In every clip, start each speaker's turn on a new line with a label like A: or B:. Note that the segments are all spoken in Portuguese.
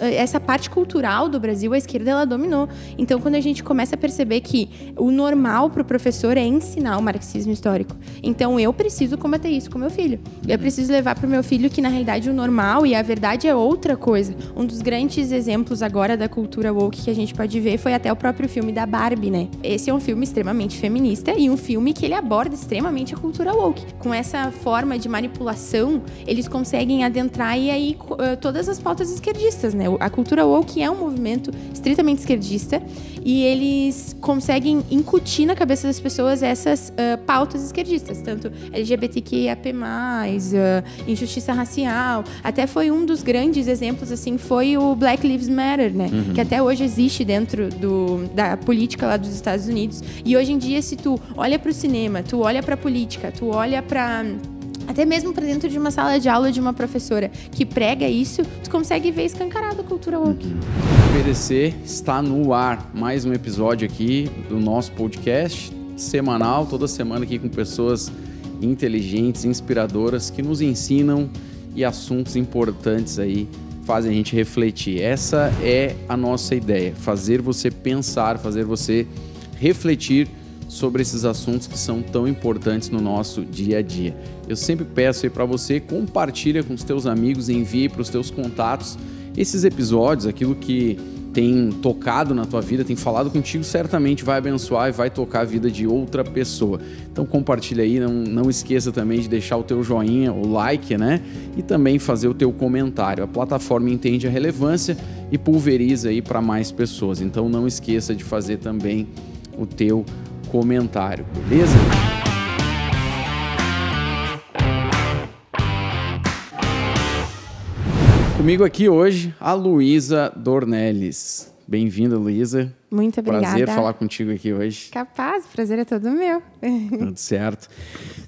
A: Eh, essa parte cultural do Brasil, a esquerda ela dominou. Então, quando a gente começa a perceber que o normal para o professor é ensinar o marxismo histórico, então eu preciso combater isso com meu filho. Eu preciso levar para o meu filho que na realidade o normal e a verdade é outra coisa. Um dos grandes exemplos agora da cultura woke que a gente pode ver foi até o próprio filme da Barbie, né? Esse é um filme extremamente feminista e um filme que ele aborda extremamente a cultura woke. Com essa forma de manipulação, eles conseguem adentrar e aí eh, todas as pautas esquerdistas, né? Né? A cultura woke é um movimento estritamente esquerdista e eles conseguem incutir na cabeça das pessoas essas uh, pautas esquerdistas, tanto LGBTQIAP+, uh, ah, injustiça racial. Até foi um dos grandes exemplos, assim, foi o Black Lives Matter, né? Uhum. Que até hoje existe dentro do, da política lá dos Estados Unidos. E hoje em dia, se tu olha para o cinema, tu olha para a política, tu olha para até mesmo para dentro de uma sala de aula de uma professora que prega isso, tu consegue ver escancarado a cultura woke.
B: PDC uhum. está no ar. Mais um episódio aqui do nosso podcast semanal, toda semana aqui com pessoas inteligentes, inspiradoras que nos ensinam e assuntos importantes aí fazem a gente refletir. Essa é a nossa ideia, fazer você pensar, fazer você refletir sobre esses assuntos que são tão importantes no nosso dia a dia eu sempre peço aí para você compartilha com os teus amigos, envie para os teus contatos esses episódios, aquilo que tem tocado na tua vida, tem falado contigo, certamente vai abençoar e vai tocar a vida de outra pessoa. Então compartilha aí, não, não esqueça também de deixar o teu joinha, o like, né? E também fazer o teu comentário. A plataforma entende a relevância e pulveriza aí para mais pessoas. Então não esqueça de fazer também o teu comentário, beleza? Comigo aqui hoje, a Luísa Dornelles. Bem-vinda, Luísa.
A: Muito obrigada. Prazer falar
B: contigo aqui hoje.
A: Capaz, o prazer é todo meu. Tudo
B: certo.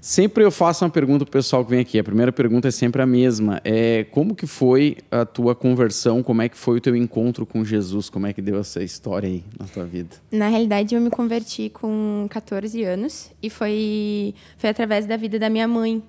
B: Sempre eu faço uma pergunta pro pessoal que vem aqui. A primeira pergunta é sempre a mesma. É como que foi a tua conversão? Como é que foi o teu encontro com Jesus? Como é que deu essa história aí na tua vida?
A: Na realidade, eu me converti com 14 anos e foi foi através da vida da minha mãe.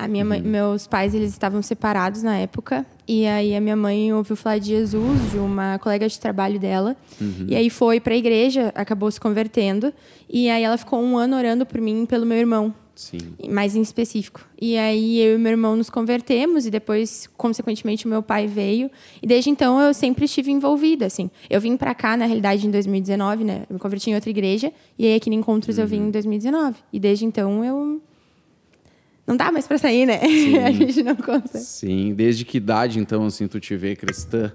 A: A minha mãe, uhum. meus pais eles estavam separados na época e aí a minha mãe ouviu falar de Jesus de uma colega de trabalho dela uhum. e aí foi para a igreja, acabou se convertendo e aí ela ficou um ano orando por mim e pelo meu irmão. Sim. Mais em específico. E aí eu e meu irmão nos convertemos e depois, consequentemente, meu pai veio. E desde então eu sempre estive envolvida, assim. Eu vim para cá, na realidade, em 2019, né? Eu me converti em outra igreja e aí aqui no Encontros uhum. eu vim uhum. em 2019. E desde então eu não dá mais para sair, né? Sim. a gente não consegue.
B: Sim, desde que idade então assim tu te vê cristã?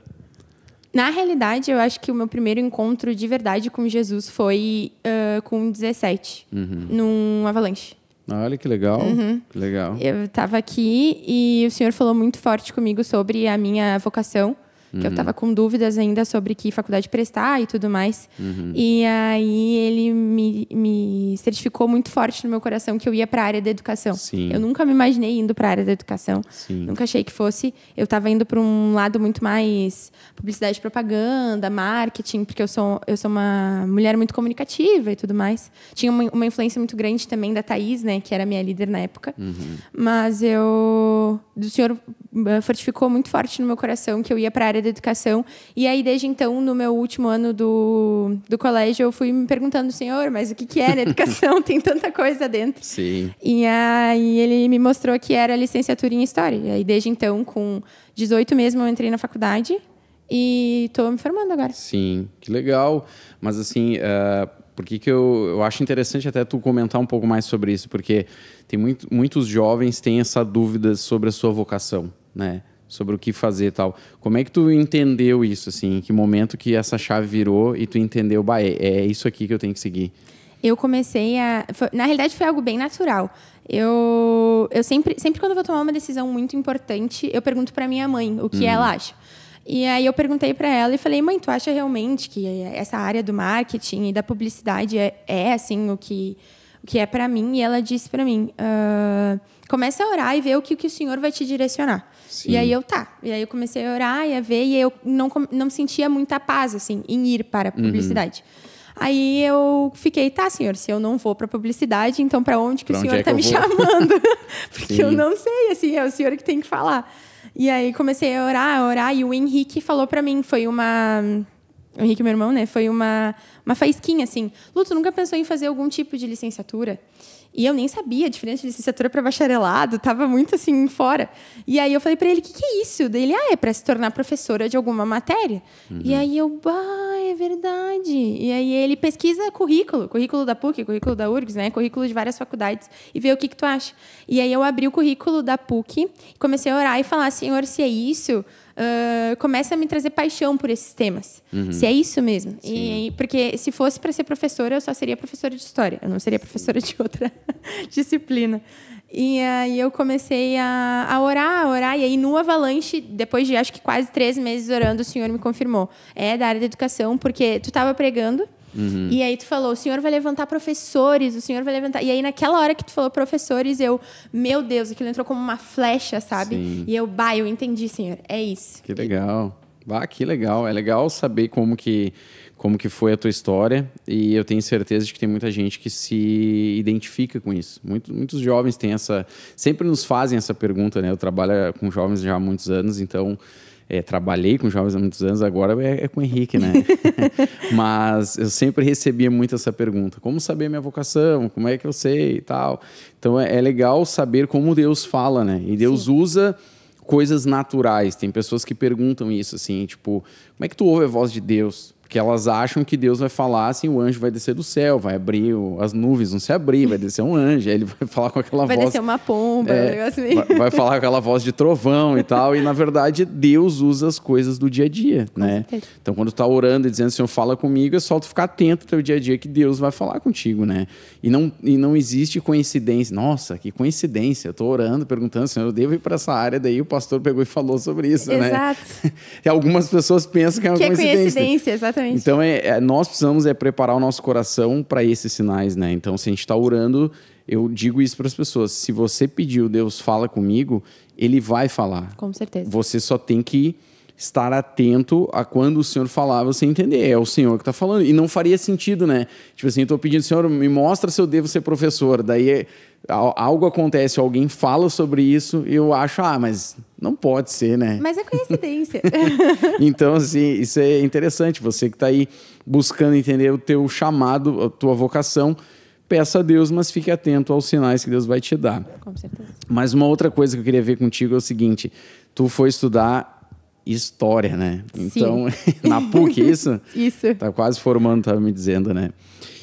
A: Na realidade, eu acho que o meu primeiro encontro de verdade com Jesus foi uh, com 17, uhum. num avalanche.
B: Ah, olha que legal, uhum. que legal. Eu
A: estava aqui e o senhor falou muito forte comigo sobre a minha vocação Uhum. Que eu estava uhum. com dúvidas ainda sobre que faculdade prestar e tudo mais.
C: Uhum. E
A: aí ele me, me certificou muito forte no meu coração que eu ia para a área da educação. Sim. Eu nunca me imaginei indo para a área da educação.
C: Sim. Nunca achei
A: que fosse. Eu estava indo para um lado muito mais publicidade, propaganda, marketing, porque eu sou, eu sou uma mulher muito comunicativa e tudo mais. Tinha uma, uma influência muito grande também da Thaís, né, que era minha líder na época. Uhum. Mas eu. Do senhor eh, fortificou muito forte no meu coração que eu ia para a área da educação. E aí, desde então, no meu último ano do, do colégio, eu fui me perguntando, senhor, mas o que, que é na né? educação? Tem tanta coisa dentro. Sim. E aí ele me mostrou que era licenciatura em História. E aí, desde então, com 18 mesmo, eu entrei na faculdade e estou me formando agora.
B: Sim, que legal. Mas assim... Uh eh, porque que eu, eu acho interessante até tu comentar um pouco mais sobre isso, porque tem muito, muitos jovens têm essa dúvida sobre a sua vocação né? Sobre o que fazer e tal. Como é que tu entendeu isso, assim? Em que momento que essa chave virou e tu entendeu, bah, é, é isso aqui que eu tenho que seguir?
A: Eu comecei a... Foi, na realidade, foi algo bem natural. Eu, eu sempre, sempre quando eu vou tomar uma decisão muito importante, eu pergunto para minha mãe o que uhum. ela hum. acha. E aí eu perguntei para ela e falei, mãe, tu acha realmente que essa área do marketing e da publicidade é, é assim o que, o que é para mim? E ela disse para mim, uh, começa a orar e ver o que, que o Senhor vai te direcionar. Sim. E aí eu tá. E aí eu comecei a orar e a ver, e eu não, não sentia muita paz, assim, em ir para a uhum. publicidade. Uhum. Aí eu fiquei, tá, senhor, se eu não vou para a publicidade, então para onde que pra o senhor está é tá me vou? chamando? Porque Sim. eu não sei, assim, é o senhor que tem que falar. E aí comecei a orar, a orar, e o Henrique falou para mim, foi uma o Henrique, meu irmão, né, foi uma, uma faísquinha, assim. Luto nunca pensou em fazer algum tipo de licenciatura? E eu nem sabia a diferença de licenciatura para bacharelado, tava muito assim fora. E aí eu falei para ele: "O que, que, é isso?" Daí ele: "Ah, é para se tornar professora de alguma matéria". Uhum. E aí eu: "Bah, é verdade". E aí ele pesquisa currículo, currículo da PUC, currículo da URGS, né, currículo de várias faculdades e vê o que que tu acha. E aí eu abri o currículo da PUC, comecei a orar e falar: "Senhor, se é isso, uh, começa a me trazer paixão por esses temas. Uhum. Se é isso mesmo. E, porque se fosse para ser professora, eu só seria professora de história. Eu não seria professora de outra disciplina. E aí eu comecei a, a, orar, a orar. E aí, no Avalanche, depois de acho que quase três meses orando, o senhor me confirmou. É da área da educação, porque tu estava pregando Uhum. E aí tu falou, o senhor vai levantar professores, o senhor vai levantar. E aí naquela hora que tu falou professores, eu, meu Deus, aquilo entrou como uma flecha, sabe? Sim. E eu, bah, eu entendi, senhor. É isso.
B: Que legal. Ah, que legal. É legal saber como que, como que foi a tua história. E eu tenho certeza de que tem muita gente que se identifica com isso. Muito, muitos jovens têm essa. Sempre nos fazem essa pergunta, né? Eu trabalho com jovens já há muitos anos, então é, trabalhei com jovens há muitos anos, agora é, é com o Henrique, né? Mas eu sempre recebia muito essa pergunta: como saber minha vocação? Como é que eu sei e tal? Então é, é legal saber como Deus fala, né? E Deus Sim. usa coisas naturais. Tem pessoas que perguntam isso, assim, tipo, como é que tu ouve a voz de Deus? Porque elas acham que Deus vai falar assim, o anjo vai descer do céu, vai abrir o, as nuvens, não se abrir, vai descer um anjo, aí ele vai falar com aquela vai voz... Vai descer
A: uma pomba, é, um negócio meio... Vai, vai,
B: falar com aquela voz de trovão e tal, e na verdade Deus usa as coisas do dia a dia, com né? Certeza. Então quando tu tá orando e dizendo, Senhor, fala comigo, é só tu ficar atento ao teu dia a dia que Deus vai falar contigo, né? E não, e não existe coincidência. Nossa, que coincidência, eu tô orando, perguntando, Senhor, eu devo ir para essa área, daí o pastor pegou e falou sobre isso, Exato. né? Exato. e algumas pessoas pensam que é uma que coincidência. É coincidência, exatamente. Exatamente. Então, é, é, nós precisamos é preparar o nosso coração para esses sinais, né? Então, se a gente está orando, eu digo isso para as pessoas. Se você pediu, Deus fala comigo, ele vai falar. Com certeza. Você só tem que estar atento a quando o Senhor falar, você entender. É o Senhor que está falando. E não faria sentido, né? Tipo assim, eu estou pedindo, Senhor, me mostra se eu devo ser professor. Daí é, algo acontece, alguém fala sobre isso, e eu acho, ah, mas não pode ser, né?
A: Mas é coincidência.
B: então, assim, isso é interessante. Você que está aí buscando entender o teu chamado, a tua vocação, peça a Deus, mas fique atento aos sinais que Deus vai te dar. Com certeza. Mas uma outra coisa que eu queria ver contigo é o seguinte: tu foi estudar história, né? Sim. Então, na PUC, isso? isso. Tá quase formando, estava tá me dizendo, né?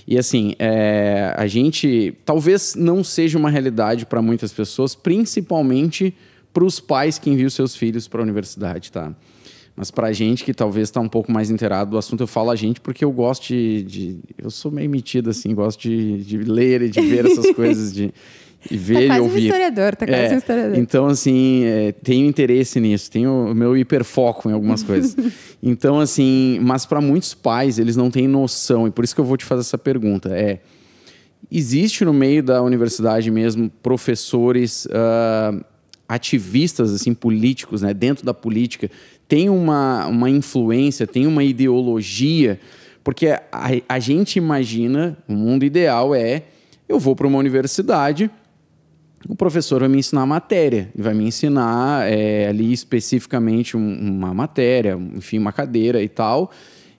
B: E assim, é, a gente talvez não seja uma realidade para muitas pessoas, principalmente para os pais que enviam seus filhos para a universidade, tá? Mas para a gente que talvez está um pouco mais inteirado do assunto, eu falo a gente porque eu gosto de. de eu sou meio metido, assim, gosto de, de ler e de ver essas coisas de, e tá ver tá e ouvir. Um historiador, tá quase é, um historiador. Então, assim, é, tenho interesse nisso, tenho o meu hiperfoco em algumas coisas. então, assim, mas para muitos pais, eles não têm noção, e por isso que eu vou te fazer essa pergunta: é. Existe no meio da universidade mesmo professores uh, ativistas assim políticos, né, dentro da política, tem uma, uma influência, tem uma ideologia, porque a, a gente imagina, o mundo ideal é eu vou para uma universidade, o professor vai me ensinar a matéria, vai me ensinar é, ali especificamente uma matéria, enfim, uma cadeira e tal.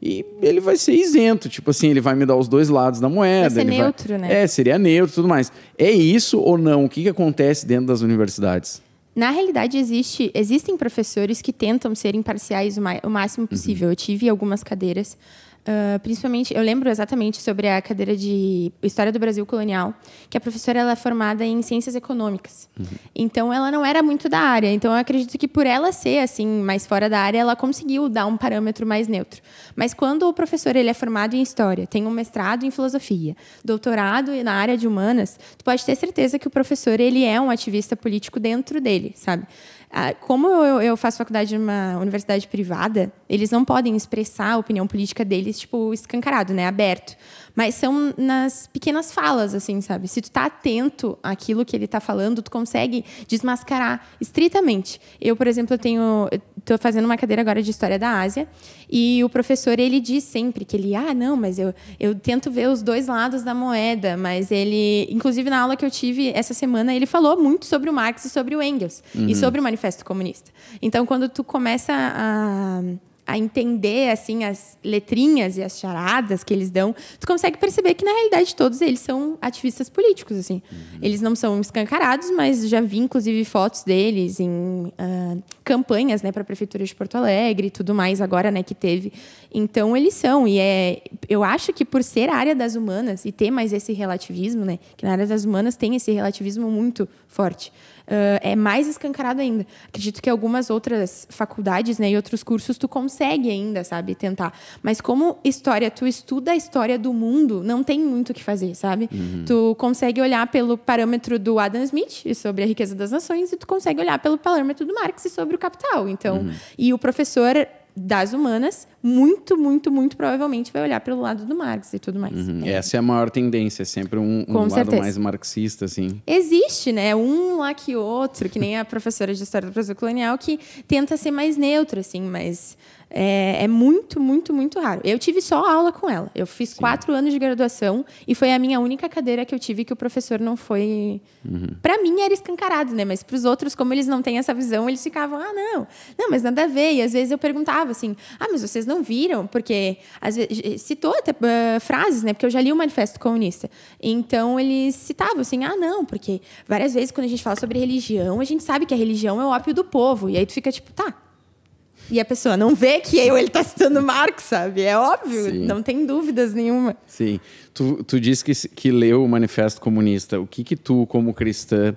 B: E ele vai ser isento, tipo assim, ele vai me dar os dois lados da moeda. Vai ser neutro, vai... né? É, seria neutro e tudo mais. É isso ou não? O que, que acontece dentro das universidades?
A: Na realidade, existe, existem professores que tentam ser imparciais o, o máximo possível. Uhum. Eu tive algumas cadeiras Uh, principalmente, eu lembro exatamente sobre a cadeira de História do Brasil Colonial, que a professora ela é formada em Ciências Econômicas. Uhum. Então, ela não era muito da área. Então, eu acredito que por ela ser assim mais fora da área, ela conseguiu dar um parâmetro mais neutro. Mas quando o professor ele é formado em História, tem um mestrado em Filosofia, doutorado na área de Humanas, tu pode ter certeza que o professor ele é um ativista político dentro dele, sabe? Ah, como eu, faço faculdade uma universidade privada, eles não podem expressar a opinião política deles, tipo, escancarado, né? Aberto. Mas são nas pequenas falas, assim, sabe? Se tu tá atento àquilo que ele tá falando, tu consegue desmascarar estritamente. Eu, por exemplo, eu tenho. Estou fazendo uma cadeira agora de História da Ásia e o professor, ele diz sempre que ele, ah, não, mas eu, eu tento ver os dois lados da moeda, mas ele, inclusive na aula que eu tive essa semana, ele falou muito sobre o Marx e sobre o Engels uhum. e sobre o Manifesto Comunista. Então, quando tu começa a a entender assim as letrinhas e as charadas que eles dão, tu consegue perceber que na realidade todos eles são ativistas políticos assim. Uhum. Eles não são escancarados, mas já vi inclusive fotos deles em uh, campanhas, né, para a prefeitura de Porto Alegre e tudo mais agora, né, que teve. Então eles são e é, eu acho que por ser área das humanas e ter mais esse relativismo, né, que na área das humanas tem esse relativismo muito forte uh, é mais escancarado ainda. Acredito que algumas outras faculdades né, e outros cursos tu consegue ainda, sabe, tentar. Mas como história, tu estuda a história do mundo, não tem muito o que fazer, sabe? Uhum. Tu consegue olhar pelo parâmetro do Adam Smith sobre a riqueza das nações e tu consegue olhar pelo parâmetro do Marx sobre o capital. Então, uhum. e o professor das humanas muito, muito, muito provavelmente vai olhar pelo lado do Marx e tudo mais.
B: Uhum. É. Essa é a maior tendência, é sempre um, um lado certeza. mais marxista, assim.
A: Existe, né? Um lá que outro, que nem a professora de História do Brasil Colonial, que tenta ser mais neutro, assim, mas é, é, muito, muito, muito raro. Eu tive só aula com ela. Eu fiz Sim. quatro anos de graduação e foi a minha única cadeira que eu tive que o professor não foi... Uhum. Para mim era escancarado, né? Mas para os outros, como eles não têm essa visão, eles ficavam, ah, não, não, mas nada a ver. E às vezes eu perguntava, assim, ah, mas vocês não não viram, porque às vezes, citou até uh, frases, né? Porque eu já li o Manifesto Comunista. Então eles citavam assim: ah, não, porque várias vezes quando a gente fala sobre religião, a gente sabe que a religião é o ópio do povo. E aí tu fica tipo, tá. E a pessoa não vê que eu, ele está citando Marx, sabe? É óbvio, Sim. não tem dúvidas nenhuma.
B: Sim. Tu, tu disse que, que leu o Manifesto Comunista. O que que tu, como cristã,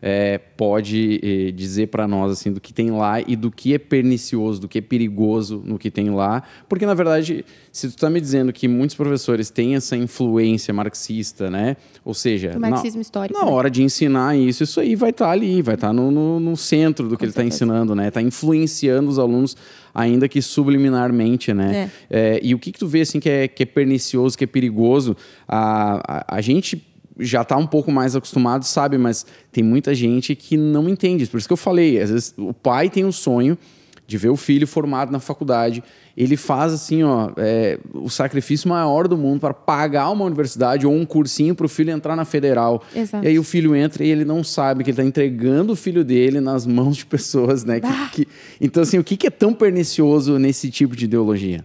B: é, pode é, dizer para nós assim do que tem lá e do que é pernicioso, do que é perigoso no que tem lá, porque na verdade, se tu está me dizendo que muitos professores têm essa influência marxista, né? Ou seja, marxismo na,
A: histórico, na né? hora
B: de ensinar isso, isso aí vai estar tá ali, vai estar tá no, no, no, centro do que Com ele está ensinando, né? Está influenciando os alunos ainda que subliminarmente, né? É. é. e o que, que tu vê assim que é, que é pernicioso, que é perigoso? a, a, a gente já está um pouco mais acostumado, sabe, mas tem muita gente que não entende. Por isso que eu falei, às vezes o pai tem um sonho de ver o filho formado na faculdade, ele faz assim, ó, é, o sacrifício maior do mundo para pagar uma universidade ou um cursinho para o filho entrar na federal. Exato. E aí o filho entra e ele não sabe que ele está entregando o filho dele nas mãos de pessoas, né? Que, que... Então assim, o que, que é tão pernicioso nesse tipo de ideologia?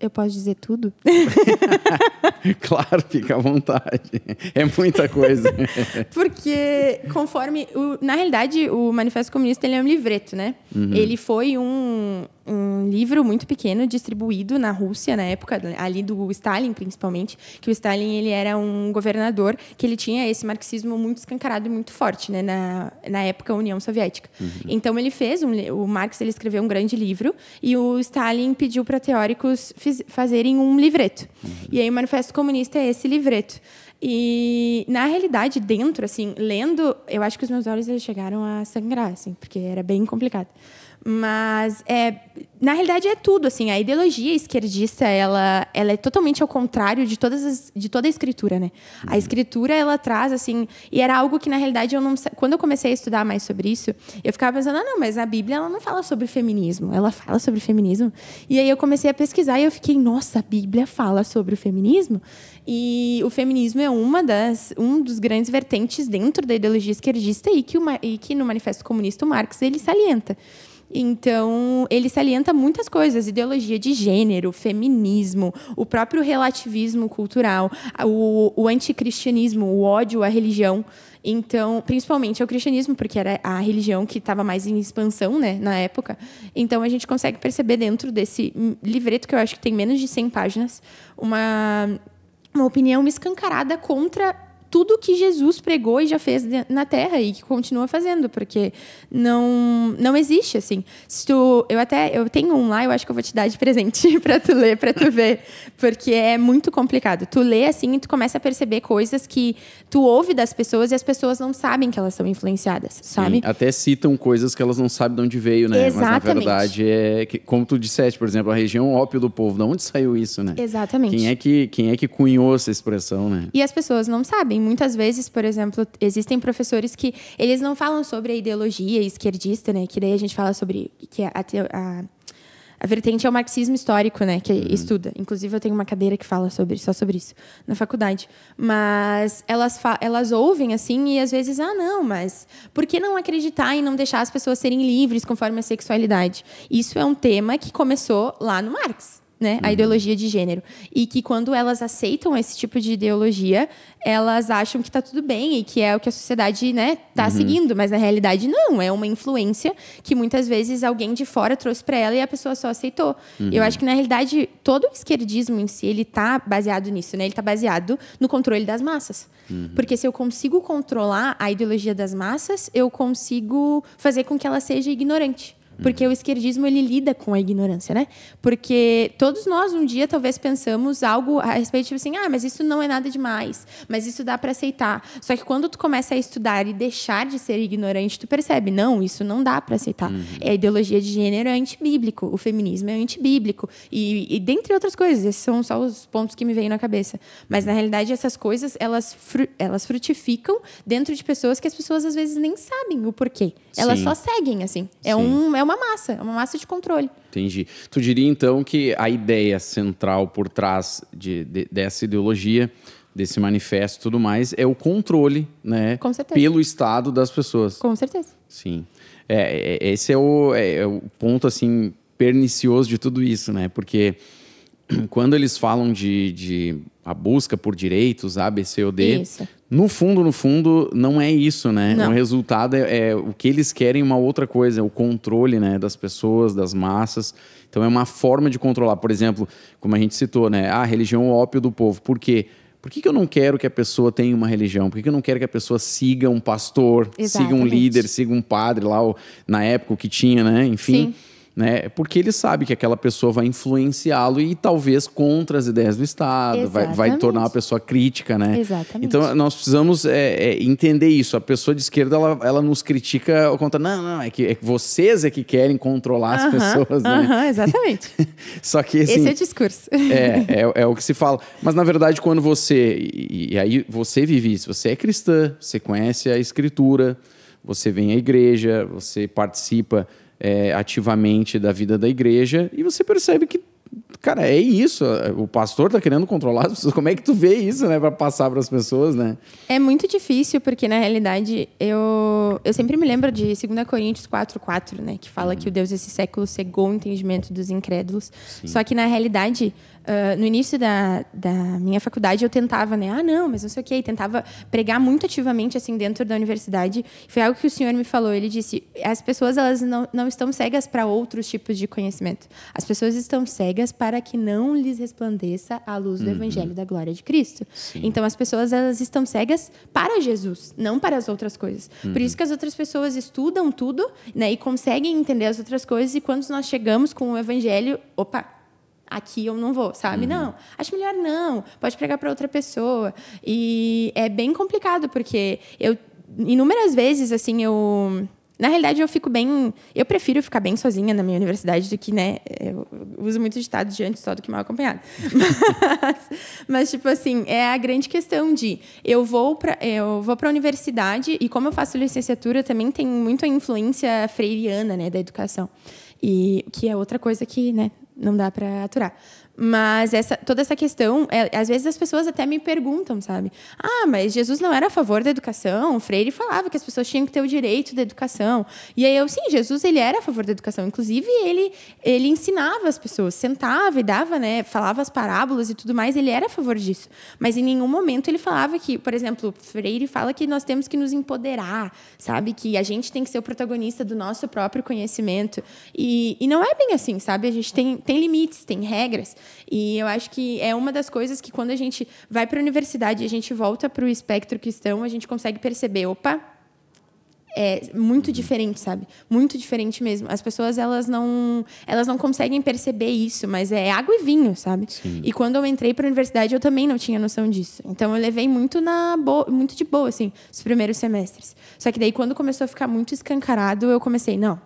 A: Eu posso dizer tudo?
B: claro, fica à vontade. É muita coisa.
A: Porque conforme... O, na realidade, o Manifesto Comunista ele é um livreto, né? Uhum. Ele foi um, um livro muito pequeno distribuído na Rússia na época ali do Stalin principalmente que o Stalin ele era um governador que ele tinha esse marxismo muito escancarado e muito forte né na, na época União Soviética uhum. então ele fez um, o Marx ele escreveu um grande livro e o Stalin pediu para teóricos fiz, fazerem um livreto uhum. e aí o Manifesto Comunista é esse livreto e na realidade dentro assim lendo eu acho que os meus olhos eles chegaram a sangrar assim porque era bem complicado mas, é, na realidade, é tudo. assim A ideologia esquerdista ela, ela é totalmente ao contrário de, todas as, de toda a escritura. Né? A uhum. escritura, ela traz, assim... E era algo que, na realidade, eu não quando eu comecei a estudar mais sobre isso, eu ficava pensando, ah, não, mas a Bíblia ela não fala sobre feminismo. Ela fala sobre feminismo. E aí eu comecei a pesquisar e eu fiquei, nossa, a Bíblia fala sobre o feminismo? E o feminismo é uma das, um dos grandes vertentes dentro da ideologia esquerdista e que, uma, e que no Manifesto Comunista o Marx ele salienta. Então, ele salienta muitas coisas: ideologia de gênero, feminismo, o próprio relativismo cultural, o, o anticristianismo, o ódio à religião. Então, principalmente ao cristianismo, porque era a religião que estava mais em expansão né, na época. Então, a gente consegue perceber dentro desse livreto, que eu acho que tem menos de 100 páginas, uma, uma opinião escancarada contra tudo que Jesus pregou e já fez na Terra e que continua fazendo, porque não não existe assim. Se tu, eu até eu tenho um lá, eu acho que eu vou te dar de presente para tu ler, para tu ver, porque é muito complicado. Tu lê assim e tu começa a perceber coisas que tu ouve das pessoas e as pessoas não sabem que elas são influenciadas, Sim, sabe?
B: Até citam coisas que elas não sabem de onde veio, né? Exatamente. Mas na verdade é que, como tu disseste, por exemplo, a região ópio do povo, de onde saiu isso, né?
A: Exatamente. Quem é
B: que quem é que cunhou essa expressão, né?
A: E as pessoas não sabem e muitas vezes, por exemplo, existem professores que eles não falam sobre a ideologia esquerdista, né? Que daí a gente fala sobre que a, a, a vertente é o marxismo histórico, né? Que uhum. estuda. Inclusive, eu tenho uma cadeira que fala sobre só sobre isso na faculdade. Mas elas, elas ouvem assim e às vezes, ah, não, mas por que não acreditar e não deixar as pessoas serem livres conforme a sexualidade? Isso é um tema que começou lá no Marx né, a uhum. ideologia de gênero. E que quando elas aceitam esse tipo de ideologia, elas acham que está tudo bem e que é o que a sociedade, né, tá uhum. seguindo, mas na realidade não, é uma influência que muitas vezes alguém de fora trouxe para ela e a pessoa só aceitou. Uhum. Eu acho que na realidade todo o esquerdismo em si, ele tá baseado nisso, né? Ele tá baseado no controle das massas. Uhum. Porque se eu consigo controlar a ideologia das massas, eu consigo fazer com que ela seja ignorante. Porque uhum. o esquerdismo ele lida com a ignorância, né? Porque todos nós um dia talvez pensamos algo a respeito tipo assim, ah, mas isso não é nada demais, mas isso dá para aceitar. Só que quando tu começa a estudar e deixar de ser ignorante, tu percebe, não, isso não dá para aceitar. Uhum. É a ideologia de gênero é antibíblico, o feminismo é antibíblico e, e dentre outras coisas, esses são só os pontos que me veem na cabeça. Mas na realidade essas coisas elas fru elas frutificam dentro de pessoas que as pessoas às vezes nem sabem o porquê. Elas Sim. só seguem assim. É Sim. um é uma massa, é uma massa de controle.
B: Entendi. Tu diria então que a ideia central por trás de, de, dessa ideologia, desse manifesto e tudo mais, é o controle, né? Pelo Estado das pessoas. Com certeza. Sim. É, é, é esse é o, é, é o ponto assim pernicioso de tudo isso, né? Porque quando eles falam de, de, a busca por direitos A, B, C ou D, Isso. No fundo, no fundo, não é isso, né? Não. O resultado é, é, o que eles querem, é uma outra coisa, é o controle né, das pessoas, das massas. Então é uma forma de controlar. Por exemplo, como a gente citou, né? A ah, religião é ópio do povo. Por quê? Por que, que eu não quero que a pessoa tenha uma religião? Por que, que eu não quero que a pessoa siga um pastor, Exatamente. siga um líder, siga um padre lá, na época o que tinha, né? Enfim. Sim né? Porque ele sabe que aquela pessoa vai influenciá-lo e talvez contra as ideias do Estado, vai, vai tornar a pessoa crítica, né?
A: Exatamente. Então
B: nós precisamos é, é, entender isso. A pessoa de esquerda ela, ela nos critica ou contra, não, não, é que, é que vocês é que querem controlar as uh -huh, pessoas, né? Uh
A: -huh, exatamente.
B: Só que assim, esse é o
A: discurso. É,
B: é, é, o que se fala. Mas na verdade quando você e, e aí você vive isso, você é cristã, você conhece a Escritura, você vem à igreja, você participa é, ativamente da vida da igreja e você percebe que cara é isso o pastor está querendo controlar as pessoas como é que tu vê isso né para passar para as pessoas né
A: é muito difícil porque na realidade eu eu sempre me lembro de 2 Coríntios 4:4 né que fala hum. que o Deus desse século cegou o entendimento dos incrédulos Sim. só que na realidade ah, no início da, da minha faculdade, eu tentava, né? Ah, não, mas não sei o quê. E tentava pregar muito ativamente, assim, dentro da universidade. Foi algo que o senhor me falou. Ele disse: as pessoas, elas não, não estão cegas para outros tipos de conhecimento. As pessoas estão cegas para que não lhes resplandeça a luz do uhum. evangelho da glória de Cristo. Sim. Então, as pessoas, elas estão cegas para Jesus, não para as outras coisas. Uhum. Por isso uhum. que as outras pessoas estudam tudo, né? E conseguem entender as outras coisas. E quando nós chegamos com o evangelho, opa, aqui eu não vou, sabe? Uhum. Não, acho melhor não, pode pregar para outra pessoa. E é bem complicado, porque eu, inúmeras vezes, assim, eu. Na realidade, eu fico bem. Eu prefiro ficar bem sozinha na minha universidade do que, né? Eu uso muito ditado de antes só do que mal acompanhado. Mas, mas, tipo assim, é a grande questão de eu vou para eu vou para a universidade e como eu faço licenciatura também tem muito a influência freiriana, né, da educação. E que é outra coisa que, né, não dá para aturar. Mas essa, toda essa questão, é, às vezes as pessoas até me perguntam, sabe? Ah, mas Jesus não era a favor da educação? O Freire falava que as pessoas tinham que ter o direito da educação. E aí eu, sim, Jesus ele era a favor da educação. Inclusive, ele, ele ensinava as pessoas, sentava e dava, né? Falava as parábolas e tudo mais, ele era a favor disso. Mas em nenhum momento ele falava que, por exemplo, Freire fala que nós temos que nos empoderar, sabe? Que a gente tem que ser o protagonista do nosso próprio conhecimento. E, e não é bem assim, sabe? A gente tem, tem limites, tem regras. E eu acho que é uma das coisas que quando a gente vai para a universidade e a gente volta para o espectro cristão, a gente consegue perceber, opa, é muito uhum. diferente, sabe? Muito diferente mesmo. As pessoas elas não elas não conseguem perceber isso, mas é água e vinho, sabe? Sim. E quando eu entrei para a universidade eu também não tinha noção disso. Então eu levei muito na boa, muito de boa assim, os primeiros semestres. Só que daí quando começou a ficar muito escancarado, eu comecei, não,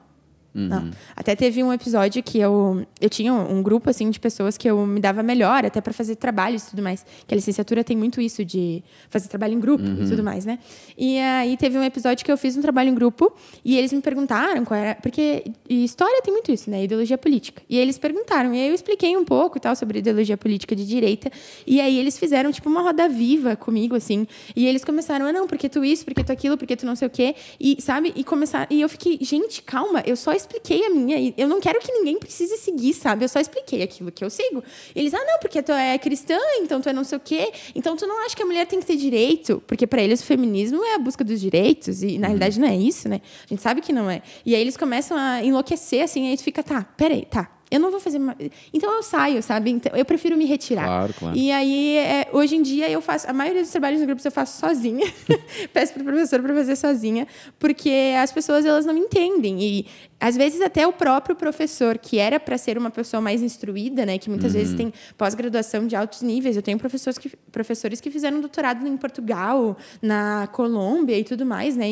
A: Uhum. Não. Até teve um episódio que eu, eu tinha um grupo assim de pessoas que eu me dava melhor, até para fazer trabalho e tudo mais. Que a licenciatura tem muito isso de fazer trabalho em grupo uhum. e tudo mais, né? E aí teve um episódio que eu fiz um trabalho em grupo e eles me perguntaram qual era. Porque história tem muito isso, né? Ideologia política. E eles perguntaram, e aí eu expliquei um pouco e tal sobre ideologia política de direita. E aí eles fizeram tipo uma roda viva comigo, assim. E eles começaram, ah, não, porque tu isso, porque tu aquilo, porque tu não sei o quê. E sabe? E começar E eu fiquei, gente, calma, eu só expliquei a minha. Eu não quero que ninguém precise seguir, sabe? Eu só expliquei aquilo que eu sigo. E eles, ah, não, porque tu é cristã, então tu é não sei o quê. Então tu não acha que a mulher tem que ter direito? Porque para eles o feminismo é a busca dos direitos. E na uhum. realidade não é isso, né? A gente sabe que não é. E aí eles começam a enlouquecer, assim, aí tu fica, tá, peraí, tá eu não vou fazer. Mais. Então eu saio, sabe? Então, eu prefiro me retirar. Claro, claro. E aí, é, hoje em dia, eu faço. A maioria dos trabalhos no grupo eu faço sozinha. Peço para o professor para fazer sozinha, porque as pessoas elas não entendem. E às vezes até o próprio professor, que era para ser uma pessoa mais instruída, né? Que muitas uhum. vezes tem pós-graduação de altos níveis. Eu tenho professores que, professores que fizeram doutorado em Portugal, na Colômbia e tudo mais, né?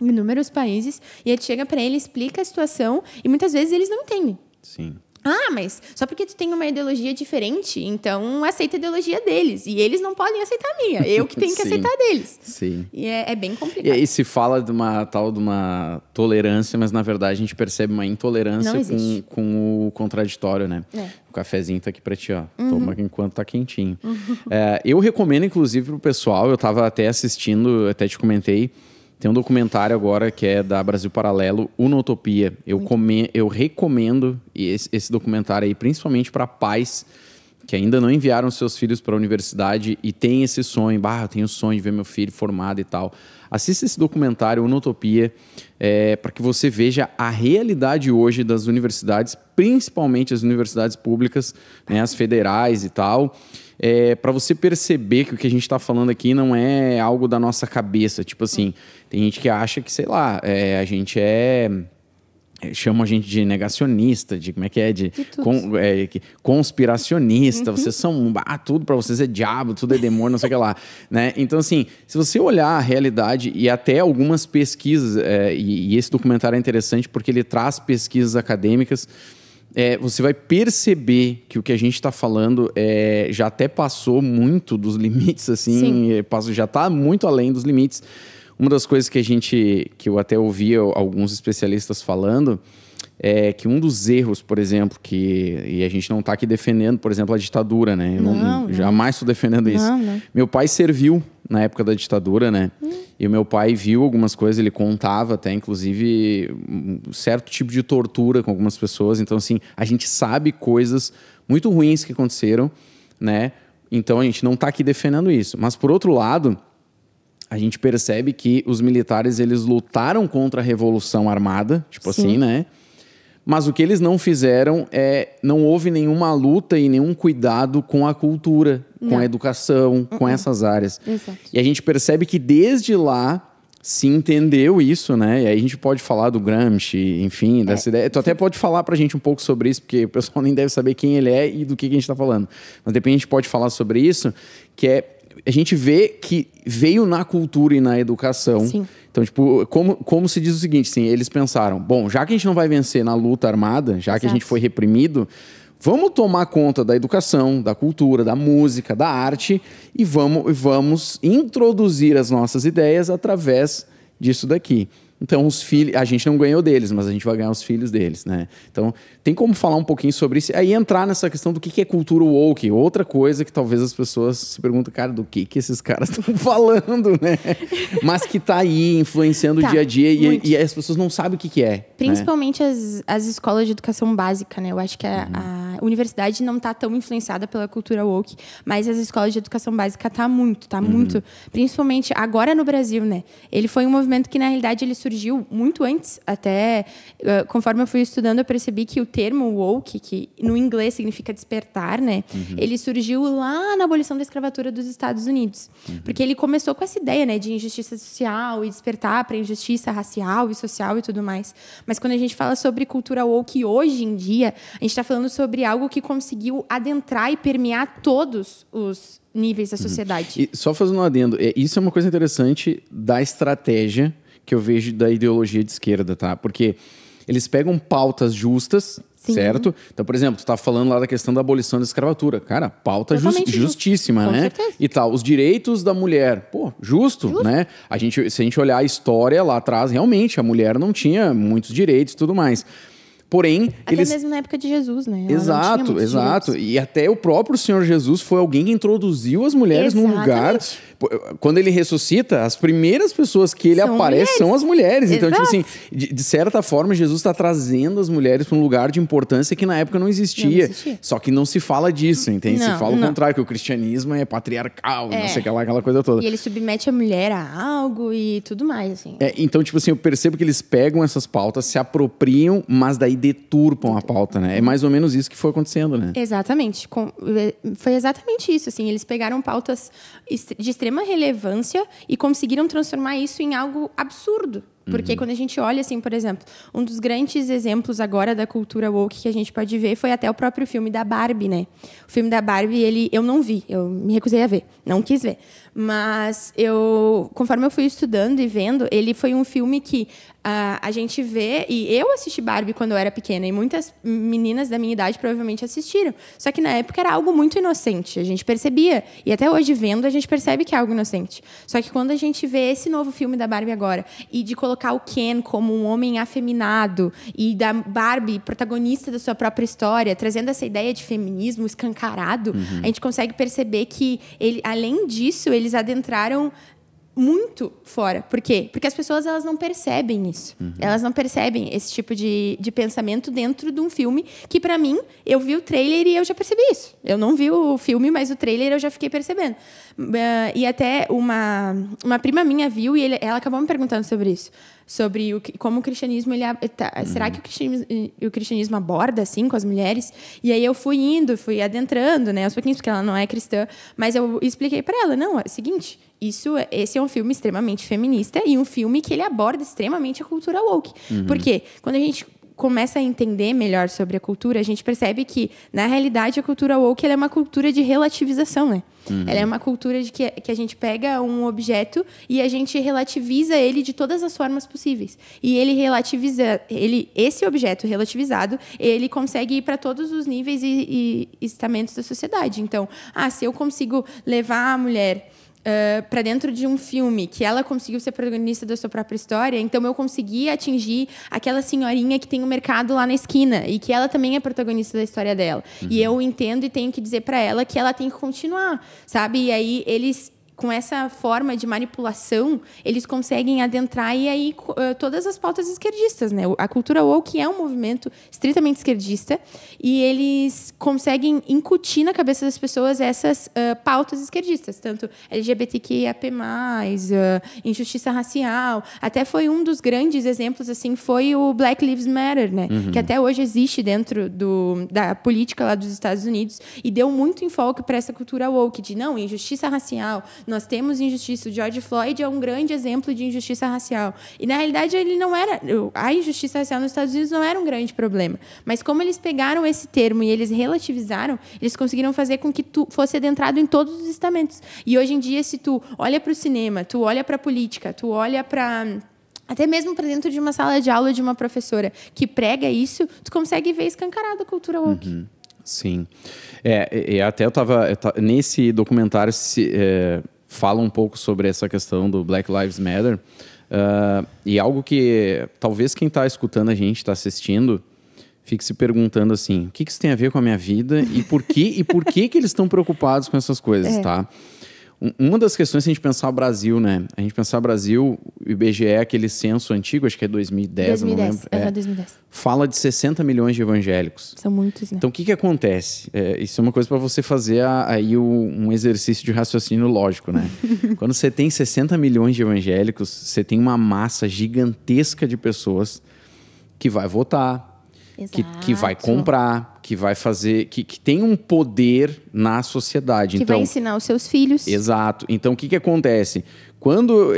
A: Inúmeros países. E gente chega para ele, explica a situação, e muitas vezes eles não entendem. Sim. Ah, mas só porque tu tem uma ideologia diferente, então aceita a ideologia deles. E eles não podem aceitar a minha. Eu que tenho que aceitar deles.
B: Sim. E
A: é, é bem complicado. E,
B: se fala de uma tal de uma tolerância, mas na verdade a gente percebe uma intolerância com, com, o contraditório, né? É. O cafezinho tá aqui pra ti, ó. Uhum. Toma enquanto tá quentinho. Uhum. É, eu recomendo, inclusive, pro pessoal, eu tava até assistindo, até te comentei. Tem um documentário agora que é da Brasil Paralelo, Unotopia. Eu, hum. come, eu recomendo esse, esse documentário aí, principalmente para pais que ainda não enviaram seus filhos para a universidade e tem esse sonho, barra tenho o sonho de ver meu filho formado e tal. Assista esse documentário Unotopia é, para que você veja a realidade hoje das universidades, principalmente as universidades públicas, né, as federais e tal é, para você perceber que o que a gente está falando aqui não é algo da nossa cabeça. Tipo assim, tem gente que acha que, sei lá, é, a gente é, é chama a gente de negacionista, de como é que é, de, de con, é, conspiracionista, uhum. vocês são, ah, tudo para vocês é diabo, tudo é demônio, não sei o que lá, né? Então, assim, se você olhar a realidade e até algumas pesquisas, é, e, e esse documentário é interessante porque ele traz pesquisas acadêmicas, é, você vai perceber que o que a gente está falando é, já até passou muito dos limites, assim, é, já está muito além dos limites. Uma das coisas que a gente, que eu até ouvia alguns especialistas falando, é, que um dos erros, por exemplo, que e a gente não está aqui defendendo, por exemplo, a ditadura, né? Eu não, não, jamais estou defendendo isso. Não. Meu pai serviu na época da ditadura, né? Hum. E o meu pai viu algumas coisas, ele contava até, inclusive, um certo tipo de tortura com algumas pessoas. Então, assim, a gente sabe coisas muito ruins que aconteceram, né? Então a gente não está aqui defendendo isso. Mas por outro lado, a gente percebe que os militares eles lutaram contra a revolução armada, tipo Sim. assim, né? Mas o que eles não fizeram é não houve nenhuma luta e nenhum cuidado com a cultura, não. com a educação, uh -uh. com uh-uh. essas áreas. Exato. E a gente percebe que desde lá se entendeu isso, né? E aí a gente pode falar do Gramsci, enfim, é. dessa é. ideia. Tu até pode falar pra gente um pouco sobre isso, porque o pessoal nem deve saber quem ele é e do que, que a gente tá falando. Mas de repente a gente pode falar sobre isso, que é a gente vê que veio na cultura e na educação. Sim então, tipo, como, como se diz o seguinte, sim? eles pensaram, bom, já que a gente não vai vencer na luta armada, já Exato. que a gente foi reprimido, vamos tomar conta da educação, da cultura, da música, da arte e vamos, vamos introduzir as nossas ideias através disso daqui. Então, os filhos, a gente não ganhou deles, mas a gente vai ganhar os filhos deles, né? Então, tem como falar um pouquinho sobre isso. Aí entrar nessa questão do que é cultura woke, outra coisa que talvez as pessoas se perguntem, cara, do que que esses caras estão falando, né? mas que tá aí influenciando tá, o dia a dia e, e, as pessoas não sabem o que que é. Né? Principalmente
A: né? as, as escolas de educação básica, né? Eu acho que a, uhum. a universidade não tá tão influenciada pela cultura woke, mas as escolas de educação básica tá muito, tá uhum. muito. Principalmente agora no Brasil, né? Ele foi um movimento que, na realidade, ele surgiu muito antes, até uh, conforme eu fui estudando, eu percebi que o termo woke, que no inglês significa despertar, né? Uhum. Ele surgiu lá na abolição da escravatura dos Estados Unidos. Uhum. Porque ele começou com essa ideia, né, de injustiça social e despertar para injustiça racial e social e tudo mais. Mas quando a gente fala sobre cultura woke hoje em dia, a gente está falando sobre algo que conseguiu adentrar e permear todos os níveis da uhum. sociedade.
B: Uhum. só fazendo um adendo, é, isso é uma coisa interessante da estratégia que eu vejo da ideologia de esquerda, tá? Porque eles pegam pautas justas, Sim. certo? Então, por exemplo, tu tá falando lá da questão da abolição da escravatura. Cara, pauta just, justíssima, Com né? Certeza. E tal, os direitos da mulher. Pô, justo, justo, né? A gente, se a gente olhar a história lá atrás, realmente a mulher não tinha muitos direitos e tudo mais. Porém, até eles... mesmo
A: na época de Jesus, né? Ela exato, exato.
B: Direitos. E até o próprio Senhor Jesus foi alguém que introduziu as mulheres num lugar. Quando ele ressuscita, as primeiras pessoas que ele são aparece mulheres. são as mulheres. Exato. Então, tipo assim, de, de certa forma, Jesus está trazendo as mulheres para um lugar de importância que na época não existia. Não existia. Só que não se fala disso, entende? Não, se fala não. o contrário, que o cristianismo é patriarcal, é. não sei aquela, aquela coisa toda. E
A: ele submete a mulher a algo e tudo mais, assim.
B: É, então, tipo assim, eu percebo que eles pegam essas pautas, se apropriam, mas daí deturpam a pauta, né? É mais ou menos isso que foi acontecendo, né?
A: Exatamente. Com, é, foi exatamente isso, assim. Eles pegaram pautas de extrema relevância e conseguiram transformar isso em algo absurdo. Porque uhum. quando a gente olha, assim, por exemplo, um dos grandes exemplos agora da cultura woke que a gente pode ver foi até o próprio filme da Barbie, né? O filme da Barbie, ele eu não vi, eu me recusei a ver, não quis ver. Mas eu, conforme eu fui estudando e vendo, ele foi um filme que uh, a gente vê e eu assisti Barbie quando eu era pequena e muitas meninas da minha idade provavelmente assistiram. Só que na época era algo muito inocente, a gente percebia e até hoje vendo a gente percebe que é algo inocente. Só que quando a gente vê esse novo filme da Barbie agora e de colocar o Ken como um homem afeminado e da Barbie protagonista da sua própria história, trazendo essa ideia de feminismo escancarado, uhum. a gente consegue perceber que ele, além disso, ele eles adentraram muito fora. Por quê? Porque as pessoas elas não percebem isso. Uhum. Elas não percebem esse tipo de, de pensamento dentro de um filme que, para mim, eu vi o trailer e eu já percebi isso. Eu não vi o filme, mas o trailer eu já fiquei percebendo. Eh, e até uma, uma prima minha viu e ele, ela acabou me perguntando sobre isso. Sobre o, como o cristianismo... Ele, tá, será que o cristianismo, o cristianismo aborda, assim, com as mulheres? E aí eu fui indo, fui adentrando, né? Aos pouquinhos, porque ela não é cristã. Mas eu expliquei para ela, não, é o seguinte... Isso, esse é um filme extremamente feminista e um filme que ele aborda extremamente a cultura woke. Uhum. Porque quando a gente começa a entender melhor sobre a cultura, a gente percebe que, na realidade, a cultura woke é uma cultura de relativização, né? Uhum. Ela é uma cultura de que, que a gente pega um objeto e a gente relativiza ele de todas as formas possíveis. E ele relativiza, ele, esse objeto relativizado, ele consegue ir para todos os níveis e, e estamentos da sociedade. Então, ah, se eu consigo levar a mulher para dentro de um filme, que ela conseguiu ser protagonista da sua própria história, então eu consegui atingir aquela senhorinha que tem o um mercado lá na esquina e que ela também é protagonista da história dela. Uhum. E eu entendo e tenho que dizer para ela que ela tem que continuar, sabe? E aí eles com essa forma de manipulação, eles conseguem adentrar e aí eh, todas as pautas esquerdistas, né? A cultura woke é um movimento estritamente esquerdista e eles conseguem incutir na cabeça das pessoas essas uh, pautas esquerdistas, tanto LGBTQIAP+, uh, eh, injustiça racial, até foi um dos grandes exemplos assim foi o Black Lives Matter, né? Uhum. Que até hoje existe dentro do, da política lá dos Estados Unidos e deu muito enfoque para essa cultura woke de não, injustiça racial, nós temos injustiça. O George Floyd é um grande exemplo de injustiça racial. E na realidade ele não era, a injustiça racial nos Estados Unidos não era um grande problema, mas como eles pegaram esse termo e eles relativizaram, eles conseguiram fazer com que tu fosse adentrado em todos os estamentos. E hoje em dia se tu olha para o cinema, tu olha para a política, tu olha para até mesmo para dentro de uma sala de aula de uma professora que prega isso, tu consegue ver escancarado a cultura woke. Uhum.
B: Sim. É, e, é, é, até eu estava nesse documentário se, é, fala um pouco sobre essa questão do Black Lives Matter. Uh, e algo que talvez quem está escutando a gente, está assistindo, fique se perguntando assim, o que, que isso tem a ver com a minha vida e por que, e por que, que eles estão preocupados com essas coisas, é. tá? Uma das questões, se a gente pensar o Brasil, né? A gente pensar o Brasil, o IBGE, é aquele censo antigo, acho que é 2010, 2010 não lembro. É, 2010. Fala de 60 milhões de evangélicos.
A: São muitos, né? Então,
B: o que, que acontece? É, isso é uma coisa para você fazer a, aí o, um exercício de raciocínio lógico, né? Quando você tem 60 milhões de evangélicos, você tem uma massa gigantesca de pessoas que vai votar, que, que, vai comprar, que vai fazer, que, que tem um poder na sociedade. Que então, vai
A: ensinar os seus filhos.
B: Exato. Então, o que, que acontece? quando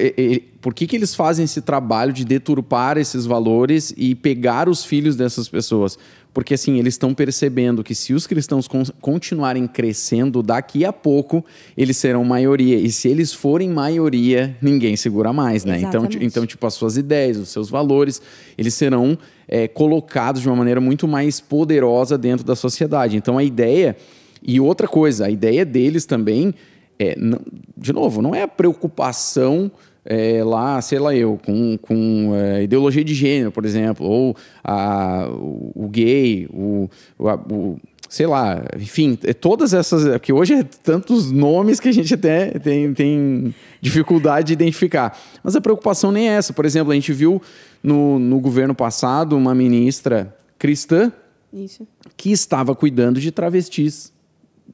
B: por que, que eles fazem esse trabalho de deturpar esses valores e pegar os filhos dessas pessoas? Porque assim, eles estão percebendo que se os cristãos continuarem crescendo, daqui a pouco eles serão maioria. E se eles forem maioria, ninguém segura mais, né? Então, Exatamente. Então, então, tipo, as suas ideias, os seus valores, eles serão é, colocados de uma maneira muito mais poderosa dentro da sociedade. Então a ideia. E outra coisa, a ideia deles também é, não, de novo, não é a preocupação é, lá, sei lá eu, com, com é, ideologia de gênero, por exemplo, ou a, o, o gay, o, o, a, o, sei lá, enfim, é todas essas. É que hoje é tantos nomes que a gente até tem, tem dificuldade de identificar. Mas a preocupação nem é essa. Por exemplo, a gente viu no, no governo passado uma ministra cristã Isso. que estava cuidando de travestis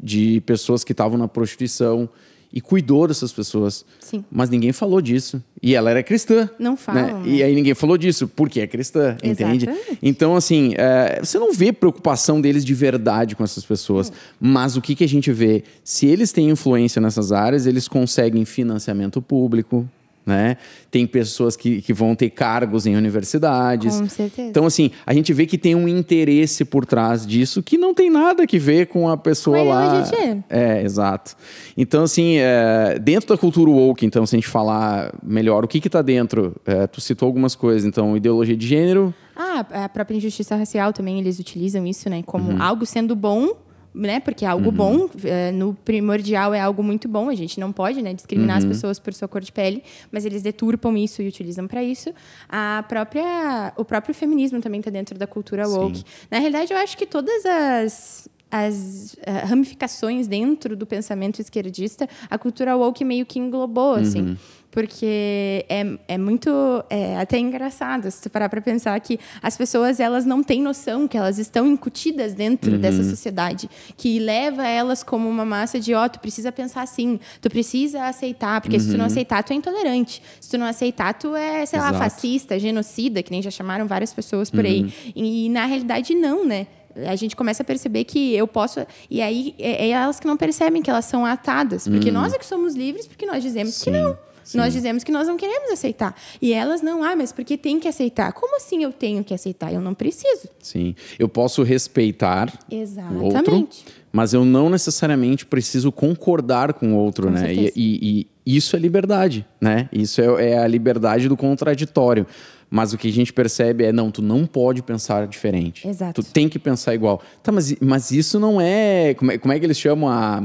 B: de pessoas que estavam na prostituição e cuidou dessas pessoas. Sim. Mas ninguém falou disso. E ela era cristã. Não fala. Né? E né? aí ninguém falou disso, porque é cristã, Exatamente. entende? Então, assim, é, você não vê preocupação deles de verdade com essas pessoas. Hum. Mas o que, que a gente vê? Se eles têm influência nessas áreas, eles conseguem financiamento público, né? Tem pessoas que, que vão ter cargos em universidades. Com certeza. Então, assim, a gente vê que tem um interesse por trás disso que não tem nada que ver com a pessoa é lá. É. é. exato. Então, assim, é, dentro da cultura woke, então, se a gente falar melhor, o que está dentro? É, tu citou algumas coisas, então, ideologia de gênero.
A: Ah, a própria injustiça racial também, eles utilizam isso, né? Como uhum. algo sendo bom né? Porque é algo uhum. bom, é, no primordial é algo muito bom, a gente não pode né, discriminar uhum. as pessoas por sua cor de pele, mas eles deturpam isso e utilizam para isso. A própria, o próprio feminismo também está dentro da cultura woke. Sim. Na realidade, eu acho que todas as as uh, ramificações dentro do pensamento esquerdista, a cultura woke meio que englobou, assim. Uhum porque é, é muito é até engraçado se tu parar para pensar que as pessoas elas não têm noção que elas estão incutidas dentro uhum. dessa sociedade que leva elas como uma massa de ó oh, tu precisa pensar assim tu precisa aceitar porque uhum. se tu não uhum. aceitar tu é intolerante se tu não aceitar tu é sei Exato. lá fascista genocida que nem já chamaram várias pessoas por uhum. aí e, e na realidade não né a gente começa a perceber que eu posso. E aí é, é elas que não percebem que elas são atadas. Porque hum. nós é que somos livres, porque nós dizemos Sim. que não. Sim. Nós dizemos que nós não queremos aceitar. E elas não, ah, mas porque tem que aceitar? Como assim eu tenho que aceitar? Eu não preciso.
B: Sim. Eu posso respeitar Exatamente. o outro, mas eu não necessariamente preciso concordar com o outro, com né? E, e, e, isso é liberdade, né? Isso é, é a liberdade do contraditório. Mas o que a gente percebe é, não, tu não pode pensar diferente. Exato. Tu tem que pensar igual. Tá, mas, mas isso não é... Como, é. como é que eles chamam a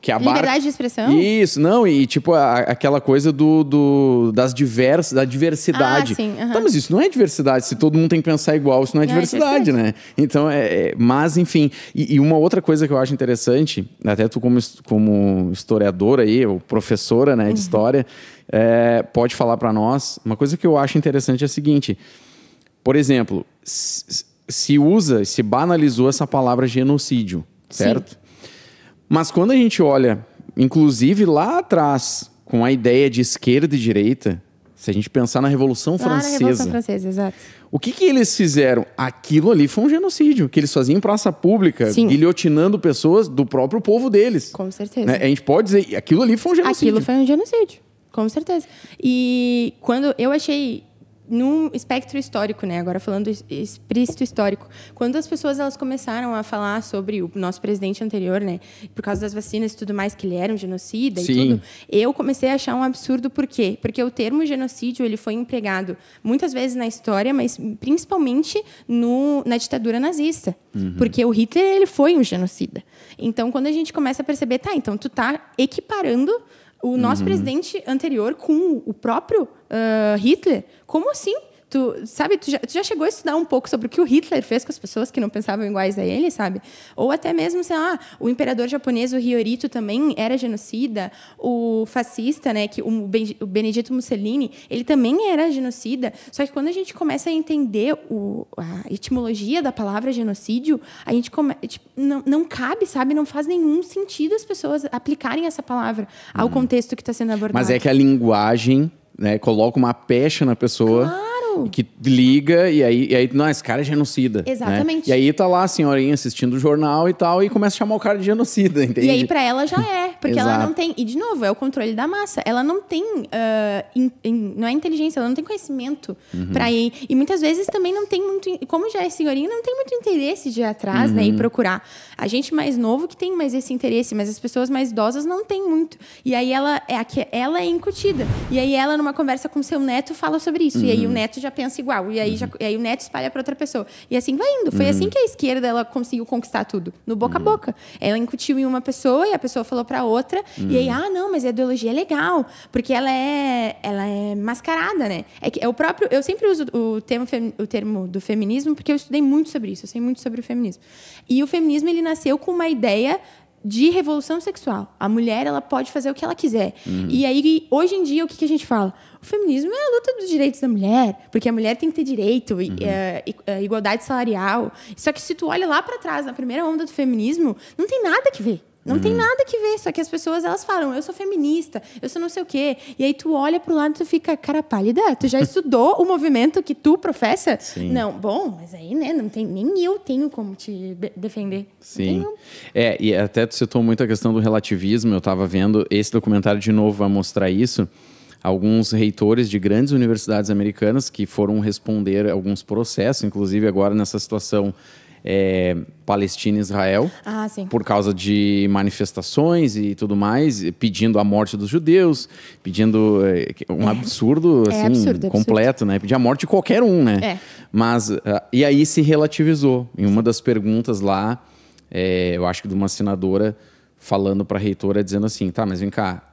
B: que abarca... Liberdade de expressão? Isso, não, e tipo, a, aquela coisa do, do, das diversas, da diversidade. Ah, sim, Tá, mas isso não é diversidade, se todo mundo tem que pensar igual, isso não é não é diversidade, é né? Então, é, é, mas enfim, e, e, uma outra coisa que eu acho interessante, até tu como, como historiadora aí, ou professora, né, de uhum. história, é, pode falar para nós, uma coisa que eu acho interessante é a seguinte, por exemplo, se usa, se banalizou essa palavra genocídio, certo? Sim. Mas quando a gente olha, inclusive lá atrás, com a ideia de esquerda e direita, se a gente pensar na Revolução Francesa. Na Revolução
A: Francesa, exato.
B: O que, que eles fizeram? Aquilo ali foi um genocídio, que eles faziam em praça pública, Sim. guilhotinando pessoas do próprio povo deles. Com certeza. Né? A gente pode dizer, aquilo ali foi um genocídio. Aquilo foi
A: um genocídio, com certeza. E quando eu achei num espectro histórico, né? Agora falando explícito histórico, quando as pessoas elas começaram a falar sobre o nosso presidente anterior, né, por causa das vacinas e tudo mais que ele era um genocida Sim. e tudo, eu comecei a achar um absurdo por quê? Porque o termo genocídio ele foi empregado muitas vezes na história, mas principalmente no, na ditadura nazista, uhum. porque o Hitler ele foi um genocida. Então, quando a gente começa a perceber, tá, então tu tá equiparando o nosso uhum. presidente anterior com o próprio uh, Hitler. Como assim? tu sabe, tu já, tu já, chegou a estudar um pouco sobre o que o Hitler fez com as pessoas que não pensavam iguais a ele, sabe? Ou até mesmo, sei lá, o imperador japonês, o Hiorito, também era genocida, o fascista, né, que o Benedito Mussolini, ele também era genocida. Só que quando a gente começa a entender o, a etimologia da palavra genocídio, a gente come, tipo, não, não cabe, sabe? Não faz nenhum sentido as pessoas aplicarem essa palavra ao hum. contexto que está sendo abordado. Mas é que
B: a linguagem né, coloca uma pecha na pessoa. Claro que liga e aí, e aí não, esse cara é genocida. Né? Exatamente. Né? E aí tá lá a senhorinha assistindo o jornal e tal, e começa a chamar o cara de genocida, entende? E aí pra
A: ela já é, porque ela não tem. E de novo, é o controle da massa. Ela não tem. Uh, in, in, não é inteligência, ela não tem conhecimento uhum. pra ir. E muitas vezes também não tem muito. Como já é senhorinha, não tem muito interesse de ir atrás, uhum. né? E uhum. procurar. A gente mais novo que tem mais esse interesse, mas as pessoas mais idosas não tem muito. E aí ela é, ela é incutida. E aí ela, numa conversa com seu neto, fala sobre isso. Uhum. E aí o uhum. neto já pensa igual. E aí, uhum. já, e aí o neto espalha para outra pessoa. E assim vai indo. Foi assim uhum. assim que a esquerda ela conseguiu conquistar tudo, no boca uhum. a boca. Ela incutiu em uma pessoa e a pessoa falou para outra. E aí, uhum. ah, não, mas a ideologia é legal, porque ela é, ela é mascarada, né? É que é o próprio. Eu sempre uso o termo, o termo do feminismo porque eu estudei muito sobre isso, eu sei muito sobre o feminismo. E o feminismo ele nasceu com uma ideia de revolução sexual. A mulher ela pode fazer o que ela quiser. Uhum. E aí, hoje em dia, o que, que a gente fala? O feminismo é a luta dos direitos da mulher, porque a mulher tem que ter direito, uhum. Eh, eh, igualdade salarial. Só que se tu olha lá para trás, na primeira onda do feminismo, não tem nada que ver. Não tem uhum. nada que ver, só que as pessoas elas falam, eu sou feminista, eu sou não sei o quê. E aí tu olha pro lado e tu fica, cara pálida, tu já estudou o movimento que tu professa? Sim. Não, bom, mas aí, né, não tem, nem eu tenho como te defender.
B: Sim. É, e até tu citou muito a questão do relativismo, eu estava vendo, esse documentário de novo vai mostrar isso. Alguns reitores de grandes universidades americanas que foram responder alguns processos, inclusive agora nessa situação é, Palestina e Israel
A: ah,
C: por
B: causa de manifestações e tudo mais, pedindo a morte dos judeus, pedindo é, um absurdo, assim, é absurdo, é assim, completo, absurdo. né? Pedir a morte de qualquer um, né? É. Mas, ah, e aí se relativizou. Em uma das perguntas lá, eu acho que de uma senadora falando para a reitora, dizendo assim, tá, mas vem cá,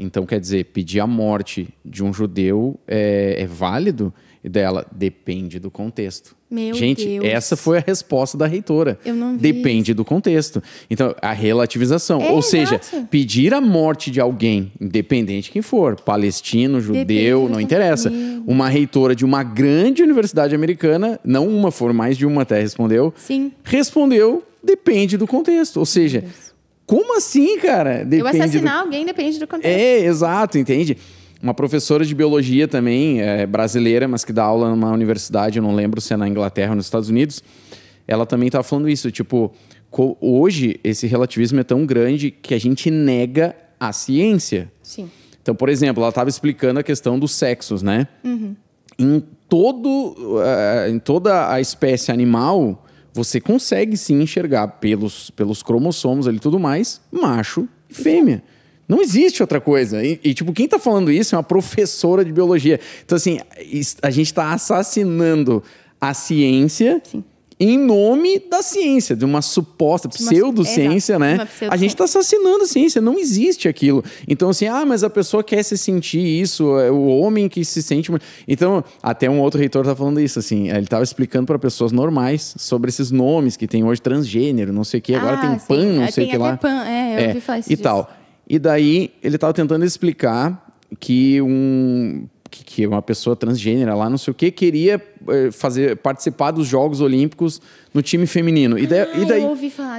B: então quer dizer, pedir a morte de um judeu é válido? dela depende do contexto. Meu Gente, Deus. essa foi a resposta da reitora. Eu não vi Depende isso. do contexto. Então, a relativização. É, Ou seja, pedir a morte de alguém, independente de quem for, palestino, judeu, depende não interessa. Uma reitora de uma grande universidade americana, não uma, for mais de uma até, respondeu. Sim. Respondeu, depende do contexto. Ou seja, como assim, cara? Depende eu assassinar
A: do... alguém depende do contexto. É,
B: exato, entende? uma professora de biologia também, é, brasileira, mas que dá aula numa universidade, eu não lembro se é na Inglaterra ou nos Estados Unidos, ela também estava falando isso, tipo, hoje esse relativismo é tão grande que a gente nega a ciência. Sim. Então, por exemplo, ela estava explicando a questão dos sexos, né? Uhum. Em, todo, uh, em toda a espécie animal, você consegue sim enxergar pelos, pelos cromossomos e tudo mais, macho e fêmea. Não existe outra coisa. E, e, tipo, quem tá falando isso é uma professora de biologia. Então, assim, a gente tá assassinando a ciência. Sim. Em nome da ciência, de uma suposta de uma, pseudociência, é, né? Pseudociência. A gente está assassinando a ciência, não existe aquilo. Então, assim, ah, mas a pessoa quer se sentir isso, é o homem que se sente. Então, até um outro reitor tá falando isso, assim, ele tava explicando para pessoas normais sobre esses nomes que tem hoje transgênero, não sei o que, agora ah, tem sim. pan, não é, sei o que lá. Pan, é, eu é, ouvi falar isso. E disso. tal. E daí ele estava tentando explicar que um que uma pessoa transgênera lá, não sei o que, queria eh, fazer participar dos Jogos Olímpicos no time feminino. E daí, ah, e daí,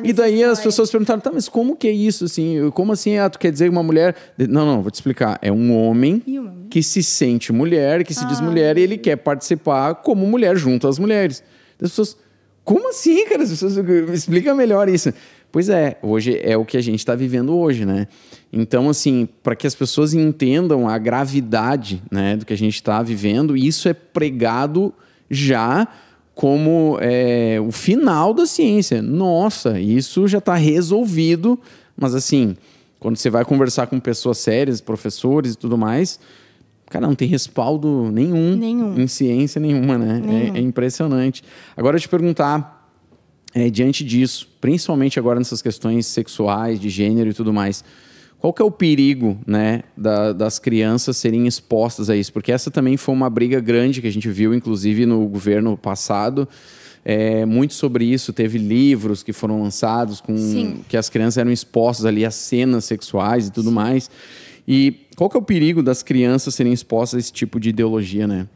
B: e daí as pessoas perguntaram, tá, mas como que é isso? Assim, como assim? Ah, tu quer dizer uma mulher. Não, não, vou te explicar. É um homem que se sente mulher, que se ah. diz mulher, e ele é. quer participar como mulher junto às mulheres. As pessoas. Como assim, cara? As pessoas, explica melhor isso. Pois é, hoje é o que a gente está vivendo hoje, né? Então, assim, para que as pessoas entendam a gravidade né, do que a gente está vivendo, isso é pregado já como é, o final da ciência. Nossa, isso já está resolvido, mas assim, quando você vai conversar com pessoas sérias, professores e tudo mais, cara, não tem respaldo nenhum, nenhum. em ciência nenhuma, né? É, nenhum. É, é impressionante. Agora, eu te perguntar é, diante disso, principalmente agora nessas questões sexuais, de gênero e tudo mais, qual que é o perigo né, da, das crianças serem expostas a isso? Porque essa também foi uma briga grande que a gente viu, inclusive, no governo passado. É, muito sobre isso. Teve livros que foram lançados com Sim. que as crianças eram expostas ali a cenas sexuais e tudo Sim. mais. E qual que é o perigo das crianças serem expostas a esse tipo de ideologia, né?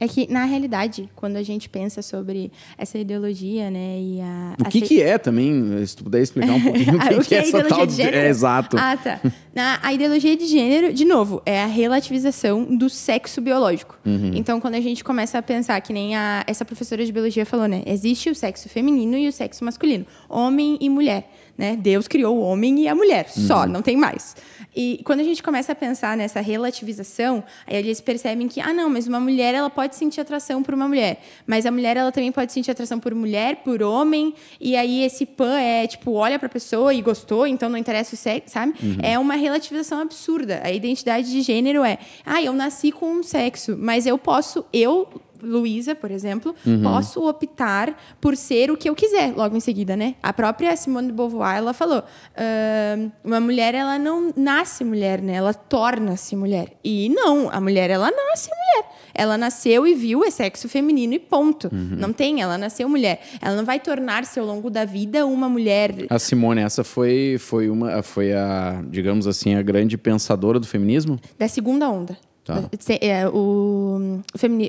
A: É que, na realidade, quando a gente pensa sobre essa ideologia, né, e a... O que, a... que é
B: também, se tu puder explicar um pouquinho
A: o ah, que, o que, que é, é essa tal... De é, exato. Ah, tá. Na, a ideologia de gênero, de novo, é a relativização do sexo biológico. Uhum. Então, quando a gente começa a pensar, que nem a, essa professora de biologia falou, né, existe o sexo feminino e o sexo masculino, homem e mulher. Né? Deus criou o homem e a mulher, uhum. só, não tem mais. E quando a gente começa a pensar nessa relativização, aí eles percebem que, ah, não, mas uma mulher ela pode sentir atração por uma mulher, mas a mulher ela também pode sentir atração por mulher, por homem, e aí esse pan é tipo, olha para a pessoa e gostou, então não interessa o sexo, sabe? Uhum. É uma relativização absurda. A identidade de gênero é, ah, eu nasci com um sexo, mas eu posso, eu Luísa, por exemplo, uhum. posso optar por ser o que eu quiser, logo em seguida, né? A própria Simone de Beauvoir, ela falou, uh, uma mulher, ela não nasce mulher, né? Ela torna-se mulher. E não, a mulher, ela nasce mulher. Ela nasceu e viu, o é sexo feminino e ponto. Uhum. Não tem, ela nasceu mulher. Ela não vai tornar-se ao longo da vida uma mulher.
B: A Simone, essa foi, foi uma, foi a, digamos assim, a grande pensadora do feminismo?
A: Da segunda onda. Tá. É, o,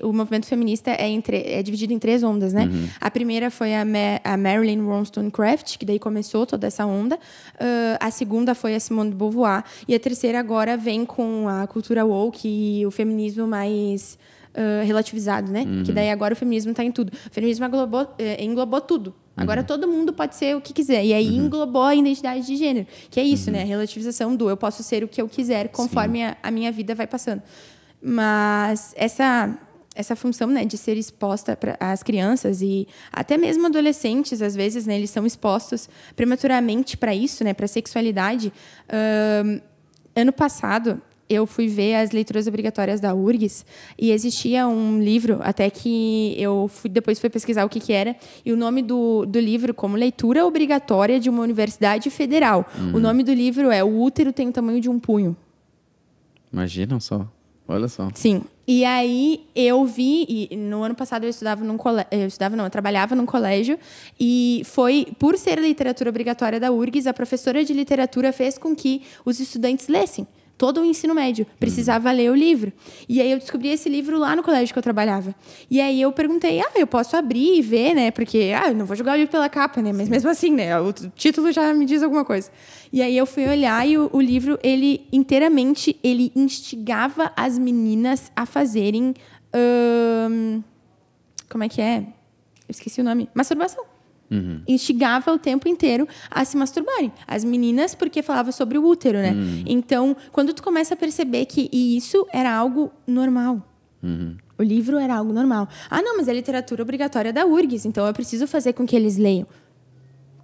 A: o, movimento feminista é, entre, é, dividido em três ondas, né? Uhum. A primeira foi a, Ma a Marilyn Wollstonecraft, que daí começou toda essa onda. Uh, a segunda foi a Simone de Beauvoir. E a terceira agora vem com a cultura woke e o feminismo mais uh, relativizado, né? Uhum. Que daí agora o feminismo está em tudo. O feminismo englobou, eh, englobou tudo. Agora uhum. todo mundo pode ser o que quiser. E aí uhum. englobou a identidade de gênero, que é isso, uhum. né? A relativização do eu posso ser o que eu quiser conforme a, a, minha vida vai passando. Mas essa essa função né, de ser exposta para as crianças e até mesmo adolescentes às vezes né, eles são expostos prematuramente para isso né para sexualidade ano passado eu fui ver as leituras obrigatórias da URGS e existia um livro, até que eu fui, depois fui pesquisar o que, que era, e o nome do, do livro, como leitura obrigatória de uma universidade federal. Hum. O nome do livro é O Útero Tem o Tamanho de um Punho.
B: Imaginam só.
A: Olha só. Sim. E aí eu vi, e no ano passado eu estudava num colégio, eu estudava não, eu trabalhava num colégio, e foi, por ser literatura obrigatória da URGS, a professora de literatura fez com que os estudantes lessem todo o ensino médio. Precisava hum. ler o livro. E aí eu descobri esse livro lá no colégio que eu trabalhava. E aí eu perguntei, ah, eu posso abrir e ver, né? Porque, ah, eu não vou jogar o livro pela capa, né? Mas Sim. mesmo assim, né? O título já me diz alguma coisa. E aí eu fui olhar e o, o livro, ele inteiramente, ele instigava as meninas a fazerem... Hum, como é que é? Eu esqueci o nome. Masturbação. Uhum. Instigava o tempo inteiro a se masturbarem. As meninas, porque falava sobre o útero, né? Uhum. Então, quando tu começa a perceber que isso era algo normal. Uhum. O livro era algo normal. Ah, não, mas é literatura obrigatória da URGS, então eu preciso fazer com que eles leiam.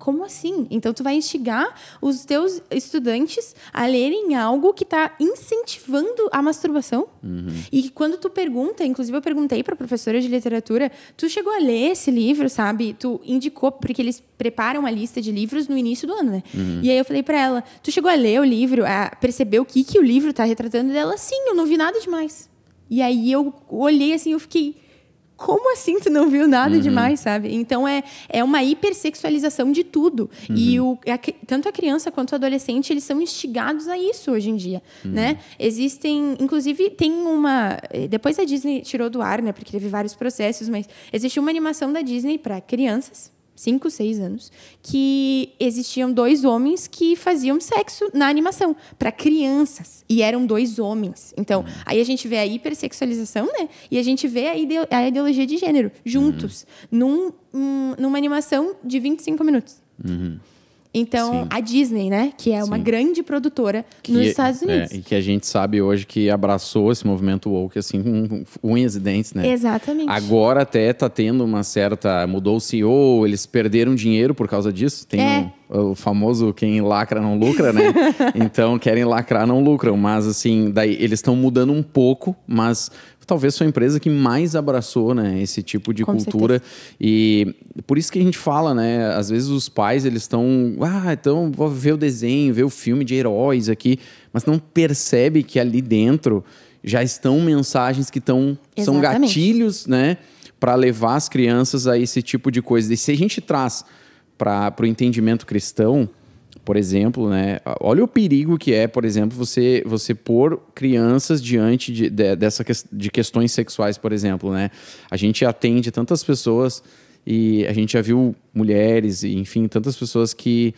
A: Como assim? Então tu vai instigar os teus estudantes a lerem algo que está incentivando a masturbação? Uhum. E quando tu pergunta, inclusive eu perguntei para professora de literatura, tu chegou a ler esse livro, sabe? Tu indicou porque eles preparam a lista de livros no início do ano, né? Uhum. E aí eu falei para ela, tu chegou a ler o livro, a perceber o que que o livro está retratando dela? Sim, eu não vi nada demais. E aí eu olhei assim, eu fiquei como assim tu não viu nada uhum. demais, sabe? Então é, é uma hipersexualização de tudo. Uhum. E o, a, tanto a criança quanto o adolescente, eles são instigados a isso hoje em dia, uhum. né? Existem, inclusive, tem uma, eh, depois a Disney tirou do ar, né, porque teve vários processos, mas existe uma animação da Disney para crianças cinco, seis anos, que existiam dois homens que faziam sexo na animação para crianças e eram dois homens. Então, uhum. aí a gente vê a hipersexualização, né? E a gente vê a, ide a ideologia de gênero juntos uhum. num, um, numa animação de 25 minutos. Uhum. Então, Sim. a Disney, né, que é uma grande produtora que, nos é, Estados é, Unidos. É,
B: e que a gente sabe hoje que abraçou esse movimento woke, assim, com unhas e dentes, né?
A: Exatamente.
B: Agora até tá tendo uma certa... Mudou o CEO, eles perderam dinheiro por causa disso. Tem é. um, o famoso quem lacra não lucra, né? então, querem lacrar, não lucram. Mas, assim, daí eles estão mudando um pouco, mas talvez sua a empresa que mais abraçou né, esse tipo de Com cultura. Certeza. E por isso que a gente fala, né? Às vezes os pais eles estão. Ah, então vou ver o desenho, ver o filme de heróis aqui, mas não percebe que ali dentro já estão mensagens que estão. São gatilhos, né? Para levar as crianças a esse tipo de coisa. E se a gente traz para o entendimento cristão por exemplo, né? Olha o perigo que é, por exemplo, você você pôr crianças diante de, de dessa que, de questões sexuais, por exemplo, né? A gente atende tantas pessoas e a gente já viu mulheres e enfim tantas pessoas que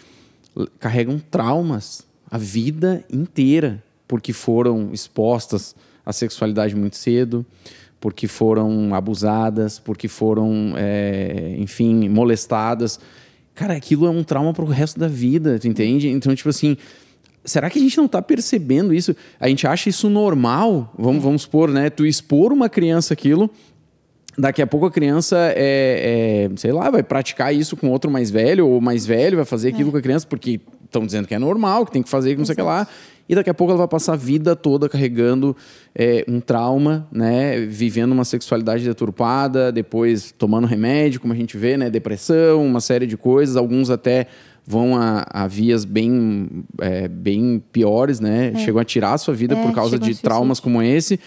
B: carregam traumas a vida inteira porque foram expostas à sexualidade muito cedo, porque foram abusadas, porque foram, é, enfim, molestadas cara, aquilo é um trauma pro resto da vida, tu entende? Então, tipo assim, será que a gente não tá percebendo isso? A gente acha isso normal, vamos, vamos supor, né? Tu expor uma criança aquilo, daqui a pouco a criança é, é, sei lá, vai praticar isso com outro mais velho, ou mais velho vai fazer aquilo é. com a criança, porque estão dizendo que é normal, que tem que fazer, que não Exato. sei o que lá. E daqui a pouco ela vai passar a vida toda carregando é, um trauma, né? Vivendo uma sexualidade deturpada, depois tomando remédio, como a gente vê, né? Depressão, uma série de coisas. Alguns até vão a, a vias bem, é, bem piores, né? É. Chegam a tirar a sua vida é, por causa de traumas como esse.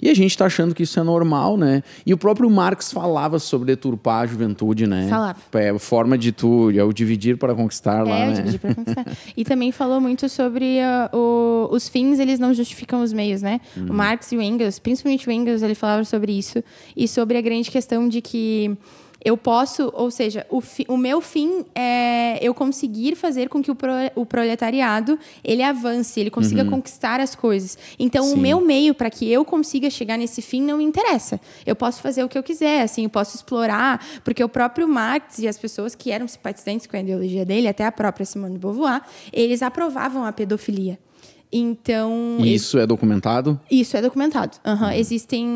B: E a gente está achando que isso é normal, né? E o próprio Marx falava sobre deturpar a juventude, né? Falava. É a forma de tu, é o dividir para conquistar é, lá, né? dividir para conquistar.
A: e também falou muito sobre uh, o, os fins, eles não justificam os meios, né? O uhum. Marx e o Engels, principalmente o Engels, ele falava sobre isso e sobre a grande questão de que eu posso, ou seja, o, fi, o, meu fim é eu conseguir fazer com que o, pro, o proletariado ele avance, ele consiga uhum. conquistar as coisas. Então, Sim. o meu meio para que eu consiga chegar nesse fim não me interessa. Eu posso fazer o que eu quiser, assim, eu posso explorar, porque o próprio Marx e as pessoas que eram simpatizantes com a ideologia dele, até a própria Simone de Beauvoir, eles aprovavam a pedofilia. Então. E
B: isso é documentado?
A: Isso é documentado. Uhum. Uhum. Existem.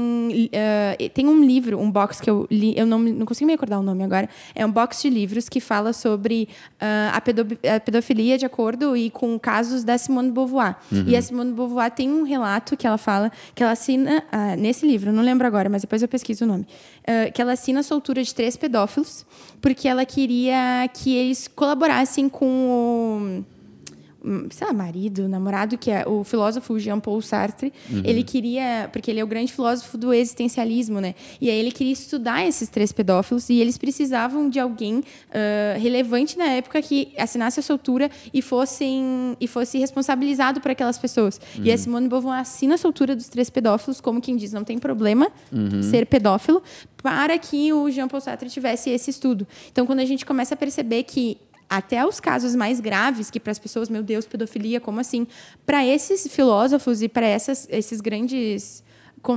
A: Uh, tem um livro, um box que eu li, eu não, não consigo me acordar o nome agora. É um box de livros que fala sobre uh, a, pedo, a, pedofilia de acordo e com casos da Simone de Beauvoir. Uhum. E a Simone de Beauvoir tem um relato que ela fala, que ela assina. Uh, nesse livro, não lembro agora, mas depois eu pesquiso o nome. Ah, que ela assina a soltura de três pedófilos, porque ela queria que eles colaborassem com o Hum, sei lá, marido, namorado, que é o filósofo Jean Paul Sartre, uhum. ele queria, porque ele é o grande filósofo do existencialismo, né? E aí ele queria estudar esses três pedófilos e eles precisavam de alguém uh, relevante na época que assinasse a soltura e fossem e fosse responsabilizado por aquelas pessoas. Uhum. E a Simone Beauvoir assina a soltura dos três pedófilos, como quem diz, não tem problema uhum. ser pedófilo, para que o Jean Paul Sartre tivesse esse estudo. Então, quando a gente começa a perceber que até os casos mais graves, que para as pessoas, meu Deus, pedofilia, como assim? Para esses filósofos e para esses grandes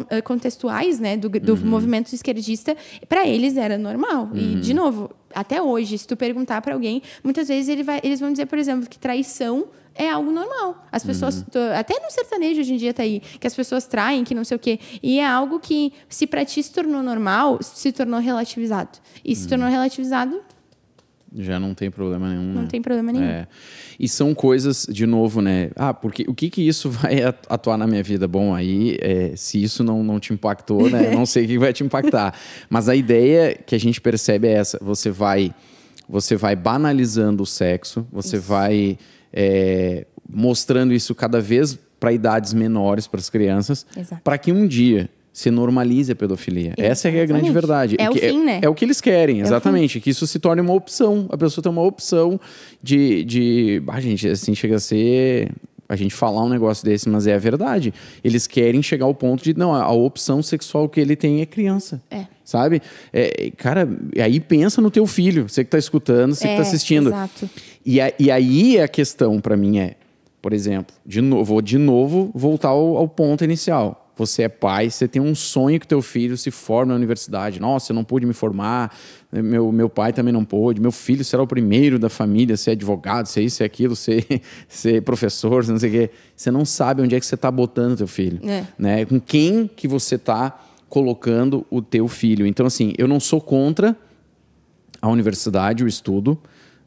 A: eh, contextuais né, do, do uhum. movimento esquerdista, para eles era normal. Uhum. E, de novo, até hoje, se tu perguntar para alguém, muitas vezes ele vai, eles vão dizer, por exemplo, que traição é algo normal. As pessoas, uhum. até no sertanejo hoje em dia tá aí, que as pessoas traem, que não sei o quê. E é algo que, se para ti se tornou normal, se tornou relativizado. E se uhum. tornou relativizado,
B: já não tem problema nenhum. Não né? tem problema nenhum. É. E são coisas, de novo, né? Ah, porque o que que isso vai atuar na minha vida? Bom, aí, é, se isso não, não te impactou, né? não sei o que vai te impactar. Mas a ideia que a gente percebe é essa: você vai, você vai banalizando o sexo, você isso. vai é, mostrando isso cada vez para idades menores, para as crianças, para que um dia se normalize a pedofilia. Essa é, é a grande verdade. É, o é fim, né? É, é o que eles querem, é exatamente. É que isso se torne uma opção. A pessoa tem uma opção de. de... Ah, gente, assim chega a ser a gente falar um negócio desse, mas é a verdade. Eles querem chegar ao ponto de, não, a opção sexual que ele tem é criança. É. Sabe? É, cara, aí pensa no teu filho, você que está escutando, você tá é, que está assistindo. Exato. E, a, e aí a questão para mim é, por exemplo, de novo, vou de novo voltar ao, ao ponto inicial você é pai, você tem um sonho que teu filho se forme na universidade. Nossa, eu não pude me formar, meu, meu pai também não pôde, meu filho será o primeiro da família, ser advogado, ser isso, ser aquilo, ser, ser professor, não sei o quê. Você não sabe onde é que você está botando teu filho. É. Né? Com quem que você está colocando o teu filho. Então, assim, eu não sou contra a universidade, o estudo,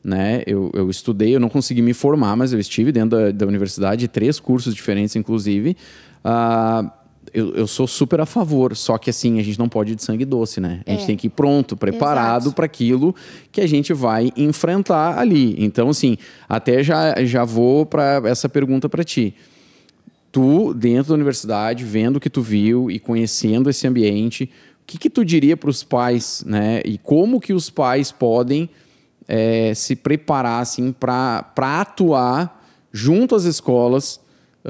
B: né? Eu, eu estudei, eu não consegui me formar, mas eu estive dentro da, da universidade, três cursos diferentes, inclusive. Uh, eu, eu, sou super a favor, só que assim, a gente não pode ir de sangue doce, né? A gente é. tem que ir pronto, preparado para aquilo que a gente vai enfrentar ali. Então, assim, até já, já vou para essa pergunta para ti. Tu, dentro da universidade, vendo o que tu viu e conhecendo esse ambiente, o que, que tu diria para os pais, né? E como que os pais podem é, se preparar, assim, para atuar junto às escolas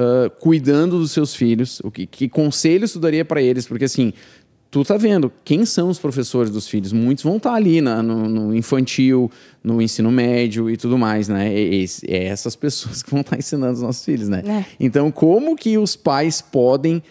B: ah, cuidando dos seus filhos? O que, que conselhos tu daria para eles? Porque assim, tu tá vendo quem são os professores dos filhos. Muitos vão estar tá ali na, no, no, infantil, no ensino médio e tudo mais, né? E, e, é essas pessoas que vão estar tá ensinando os nossos filhos, né? É. Então, como que os pais podem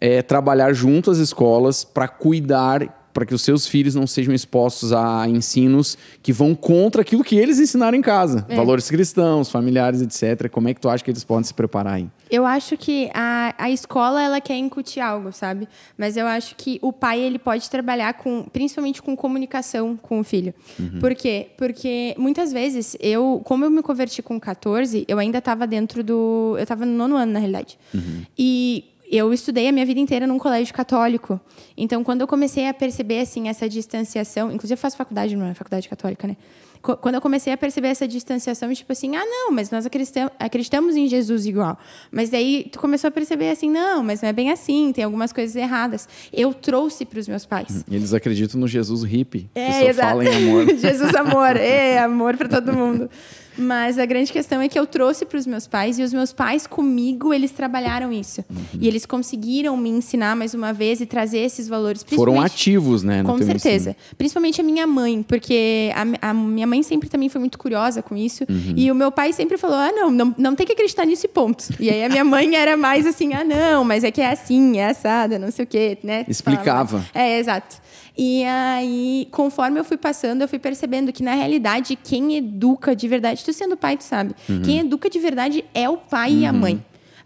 B: é, trabalhar junto às escolas para cuidar para que os seus filhos não sejam expostos a ensinos que vão contra aquilo que eles ensinaram em casa. É. Valores cristãos, familiares, etc. Como é que tu acha que eles podem se preparar aí?
A: Eu acho que a, a escola, ela quer incutir algo, sabe? Mas eu acho que o pai, ele pode trabalhar com, principalmente com comunicação com o filho. Uhum. Por quê? Porque muitas vezes, eu, como eu me converti com 14, eu ainda estava dentro do... Eu estava no nono ano, na realidade. Uhum. E eu estudei a minha vida inteira num colégio católico. Então, quando eu comecei a perceber assim essa distanciação, inclusive eu faço faculdade numa é faculdade católica, né? quando eu comecei a perceber essa distanciação, tipo assim, ah, não, mas nós acreditamos em Jesus igual. Mas daí tu começou a perceber assim, não, mas não é bem assim, tem algumas coisas erradas. Eu trouxe para os meus pais. Uhum.
B: Eles acreditam no Jesus hippie, é, que só fala em amor. Jesus amor, é
A: amor para todo mundo. Mas a grande questão é que eu trouxe para os meus pais e os meus pais comigo, eles trabalharam isso. Uhum. E eles conseguiram me ensinar mais uma vez e trazer esses valores. Foram
B: ativos, né? Com certeza. Ensino.
A: Principalmente a minha mãe, porque a, a minha mãe sempre também foi muito curiosa com isso. Uhum. E o meu pai sempre falou: ah, não, não, não tem que acreditar nisso e ponto. E aí a minha mãe era mais assim: ah, não, mas é que é assim, é assada, não sei o quê, né? né? Explicava. É, exato. E aí, conforme eu fui passando, eu fui percebendo que, na realidade, quem educa de verdade, tu sendo pai, tu sabe, uhum. quem educa de verdade é o pai uhum. e a uhum. mãe.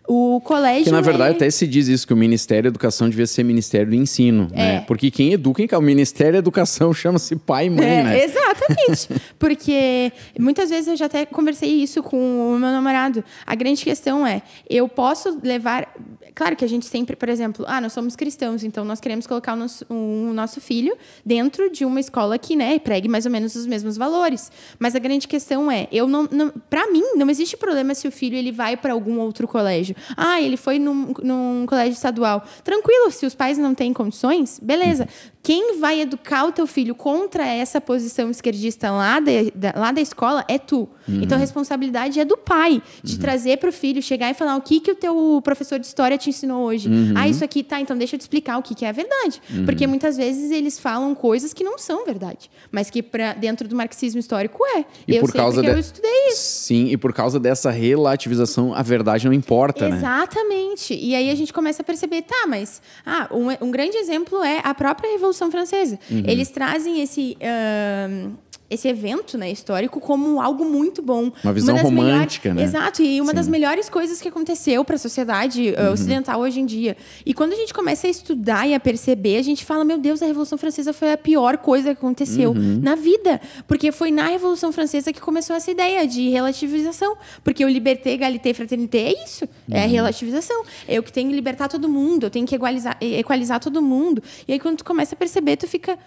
A: O colégio. Que na verdade é... até
B: se diz isso, que o Ministério da Educação devia ser Ministério do Ensino, é. né? Porque quem educa, quem... o Ministério da Educação chama-se pai e mãe, é, né?
A: Exatamente. Porque muitas vezes eu já até conversei isso com o meu namorado. A grande questão é: eu posso levar. Claro que a gente sempre, por exemplo, ah, nós somos cristãos, então nós queremos colocar o nosso, o nosso filho dentro de uma escola que, né, pregue mais ou menos os mesmos valores. Mas a grande questão é, eu não, não para mim não existe problema se o filho ele vai para algum outro colégio. Ah, ele foi num, num colégio estadual. Tranquilo, se os pais não têm condições, beleza. Quem vai educar o teu filho contra essa posição esquerdista lá da, da lá da escola é tu. Uhum. Então a responsabilidade é do pai de uhum. trazer para o filho, chegar e falar o que, que o teu professor de história te ensinou hoje. Uhum. Ah, isso aqui tá, então deixa eu te explicar o que, que é a verdade. Uhum. Porque muitas vezes eles falam coisas que não são verdade, mas que pra, dentro do marxismo histórico é. E eu por causa de... eu estudei
B: isso. Sim, e por causa dessa relativização, a verdade não importa, Exatamente. né?
A: Exatamente. E aí a gente começa a perceber, tá, mas ah, um, um grande exemplo é a própria revolução Revolução Francesa. Uhum. Eles trazem esse. Uh, esse evento né, histórico como algo muito bom. Uma visão uma romântica, né? Exato, e uma Sim. das melhores coisas que aconteceu para a sociedade eh, uhum. ocidental hoje em dia. E quando a gente começa a estudar e a perceber, a gente fala: meu Deus, a Revolução Francesa foi a pior coisa que aconteceu uhum. na vida. Porque foi na Revolução Francesa que começou essa ideia de relativização. Porque o liberté, galité, fraternité é isso: é uhum. é relativização. Eu que tenho que libertar todo mundo, eu tenho que equalizar, equalizar todo mundo. E aí, quando tu começa a perceber, tu fica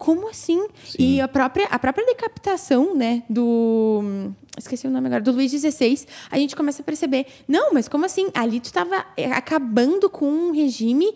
A: como assim? Sim. E a própria, a própria decapitação, né, do esqueci o nome agora, do Luiz XVI, a gente começa a perceber, não, mas como assim? Ali tu estava eh, acabando com um regime. Uh,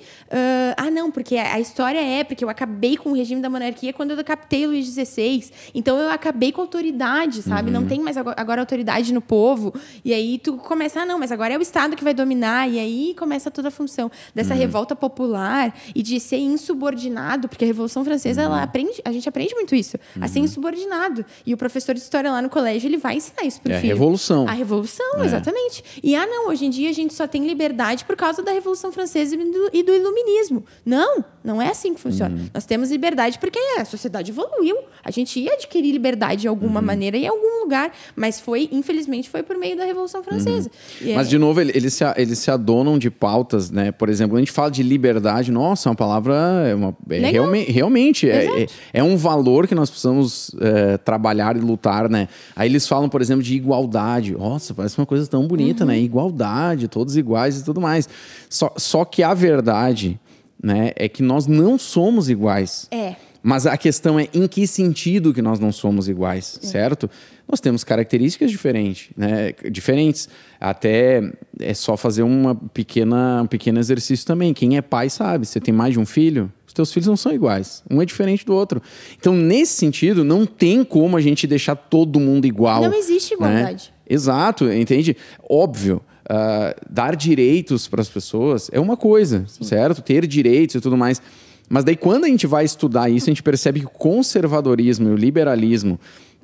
A: ah, não, porque a história é, porque eu acabei com o regime da monarquia quando eu decapitei o Luiz XVI. Então eu acabei com a autoridade, sabe? Uhum. Não tem mais agora, agora, autoridade no povo. E aí tu começa, ah, não, mas agora é o Estado que vai dominar. E aí começa toda a função dessa uhum. revolta popular e de ser insubordinado, porque a Revolução Francesa, uhum. ela aprende, a gente aprende muito isso, uhum. subordinado. E o professor de história lá no colégio, ele vai ensinar isso pro é filho. A revolução. A revolução, é. exatamente. E ah, não, hoje em dia a gente só tem liberdade por causa da Revolução Francesa e do, e do iluminismo. Não, não é assim que funciona. Uhum. Nós temos liberdade porque a sociedade evoluiu. A gente ia adquirir liberdade de alguma uhum. maneira em algum lugar, mas foi, infelizmente, foi por meio da Revolução uhum. Francesa. Uhum. Mas, é... de novo,
B: eles se, eles se adonam de pautas, né? Por exemplo, a gente fala de liberdade, nossa, é uma palavra. É uma, é realme, realmente, é, é é, um valor que nós precisamos é, trabalhar e lutar, né? Aí eles falam, por exemplo, de igualdade. Nossa, parece uma coisa tão bonita, uhum. né? Igualdade, todos iguais e tudo mais. Só, só que a verdade, né, é que nós não somos iguais. É. Mas a questão é em que sentido que nós não somos iguais, é. certo? Nós temos características diferentes, né? Diferentes. Até é só fazer uma pequena, um pequeno exercício também. Quem é pai sabe. Você tem mais de um filho? teus filhos não são iguais. Um é diferente do outro. Então, nesse sentido, não tem como a gente deixar todo mundo igual. Não existe né? igualdade. Né? Exato, entende? Óbvio. Uh, dar direitos para as pessoas é uma coisa, Sim. certo? Ter direitos e tudo mais. Mas daí, quando a gente vai estudar isso, a gente percebe que o conservadorismo e o liberalismo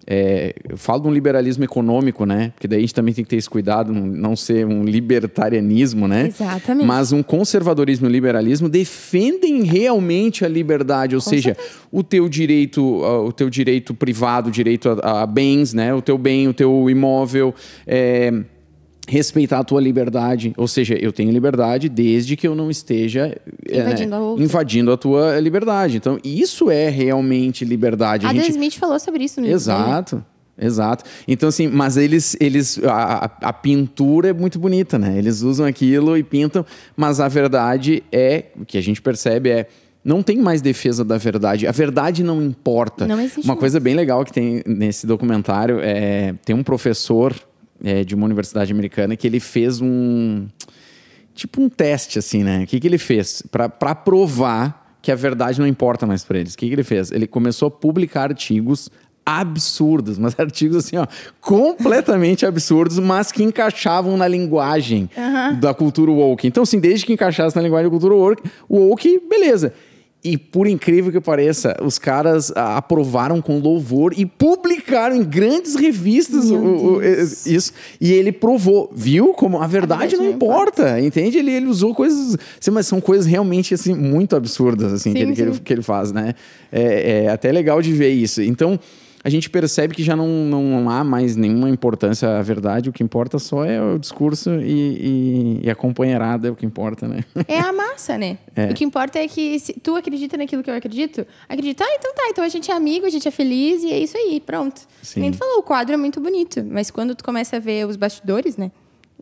B: é, eu falo de um liberalismo econômico, né? Porque daí a gente também tem que ter esse cuidado, não ser um libertarianismo, né?
C: Exatamente. Mas
B: um conservadorismo e um liberalismo defendem realmente a liberdade, ou Com seja, certeza. o teu direito, o teu direito privado, o direito a, a, bens, né? O teu bem, o teu imóvel. É respeitar a tua liberdade, ou seja, eu tenho liberdade desde que eu não esteja é, invadindo, é, a, né, invadindo a, tua liberdade. Então, isso é realmente liberdade. Adam a gente... Smith
A: falou sobre isso no né? Exato.
B: Exato. Então, assim, mas eles. eles a, a, pintura é muito bonita, né? Eles usam aquilo e pintam, mas a verdade é. O que a gente percebe é. Não tem mais defesa da verdade. A verdade não importa. Não existe. Uma mais. coisa bem legal que tem nesse documentário é. Tem um professor é, de uma universidade americana que ele fez um tipo um teste assim, né? O que, que ele fez para provar que a verdade não importa mais para eles? O que, que ele fez? Ele começou a publicar artigos absurdos, mas artigos assim, ó, completamente absurdos, mas que encaixavam na linguagem uhum. da cultura woke. Então, assim, desde que encaixasse na linguagem da cultura woke, woke, beleza. E por incrível que pareça, os caras ah, aprovaram com louvor e publicaram em grandes revistas o, o, isso. E ele provou, viu? Como a verdade, a verdade não, não importa, importa, entende? Ele, ele usou coisas, assim, mas são coisas realmente assim muito absurdas assim sim, que, ele, que, ele, que, ele, faz, né? É, é até legal de ver isso. Então a gente percebe que já não, não há mais nenhuma importância à verdade, o que importa só é o discurso e, e, e a companheirada é o que importa, né?
A: É a massa, né? É. O que importa é que se tu acredita naquilo que eu acredito, acredita, ah, então tá, então a gente é amigo, a gente é feliz e é isso aí, pronto. Nem tu falou, o quadro é muito bonito, mas quando tu começa a ver os bastidores, né?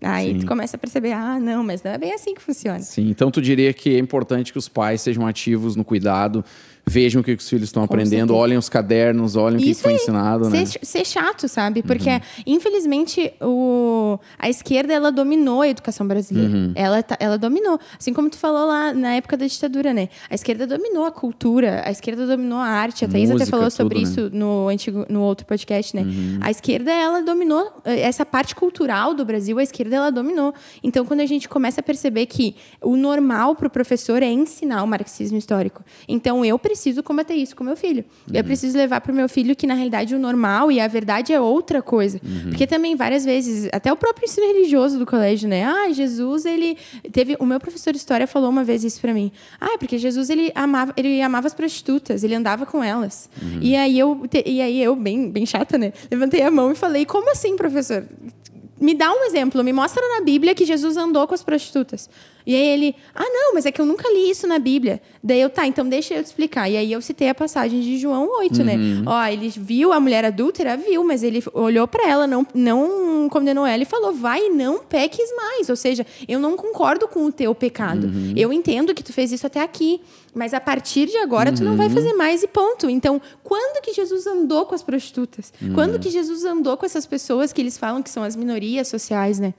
A: Aí Sim. tu começa a perceber, ah, não, mas não é bem assim que funciona.
B: Sim, então tu diria que é importante que os pais sejam ativos no cuidado vejam o que os filhos estão aprendendo, olhem os cadernos, olhem Isso o que foi aí, ensinado. Né? Ser, né?
A: ser chato, sabe? Porque, uhum. infelizmente, o, a esquerda ela dominou a educação brasileira. Uhum. Ela, tá, ela dominou. Assim como tu falou lá na época da ditadura, né? A esquerda dominou a cultura, a esquerda dominou a arte. A Thaís até falou tudo, sobre né? isso no, antigo, no outro podcast, né? Uhum. A esquerda, ela dominou eh, essa parte cultural do Brasil, a esquerda, ela dominou. Então, quando a gente começa a perceber que o normal para o professor é ensinar o marxismo histórico. Então, eu preciso preciso combater isso com meu filho. Uhum. Eu preciso levar para o meu filho que, na realidade, o normal e a verdade é outra coisa. Uhum. Porque também, várias vezes, até o próprio ensino religioso do colégio, né? Ah, Jesus, ele teve. O meu professor de história falou uma vez isso para mim. Ah, porque Jesus, ele amava, ele amava as prostitutas, ele andava com elas. Uhum. E aí eu, e aí eu bem, bem chata, né? Levantei a mão e falei: como assim, professor? Me dá um exemplo, me mostra na Bíblia que Jesus andou com as prostitutas. E aí ele, ah, não, mas é que eu nunca li isso na Bíblia. Daí eu, tá, então deixa eu te explicar. E aí eu citei a passagem de João 8, né? uhum. né? Ó, ele viu a mulher adúltera, viu, mas ele olhou para ela, não, não condenou ela e falou, vai e não peques mais. Ou seja, eu não concordo com o teu pecado. Uhum. Eu entendo que tu fez isso até aqui, mas a partir de agora uhum. tu não vai uhum. fazer mais e ponto. Então, quando que Jesus andou com as prostitutas? Uhum. Quando que Jesus andou com essas pessoas que eles falam que são as minorias sociais, né?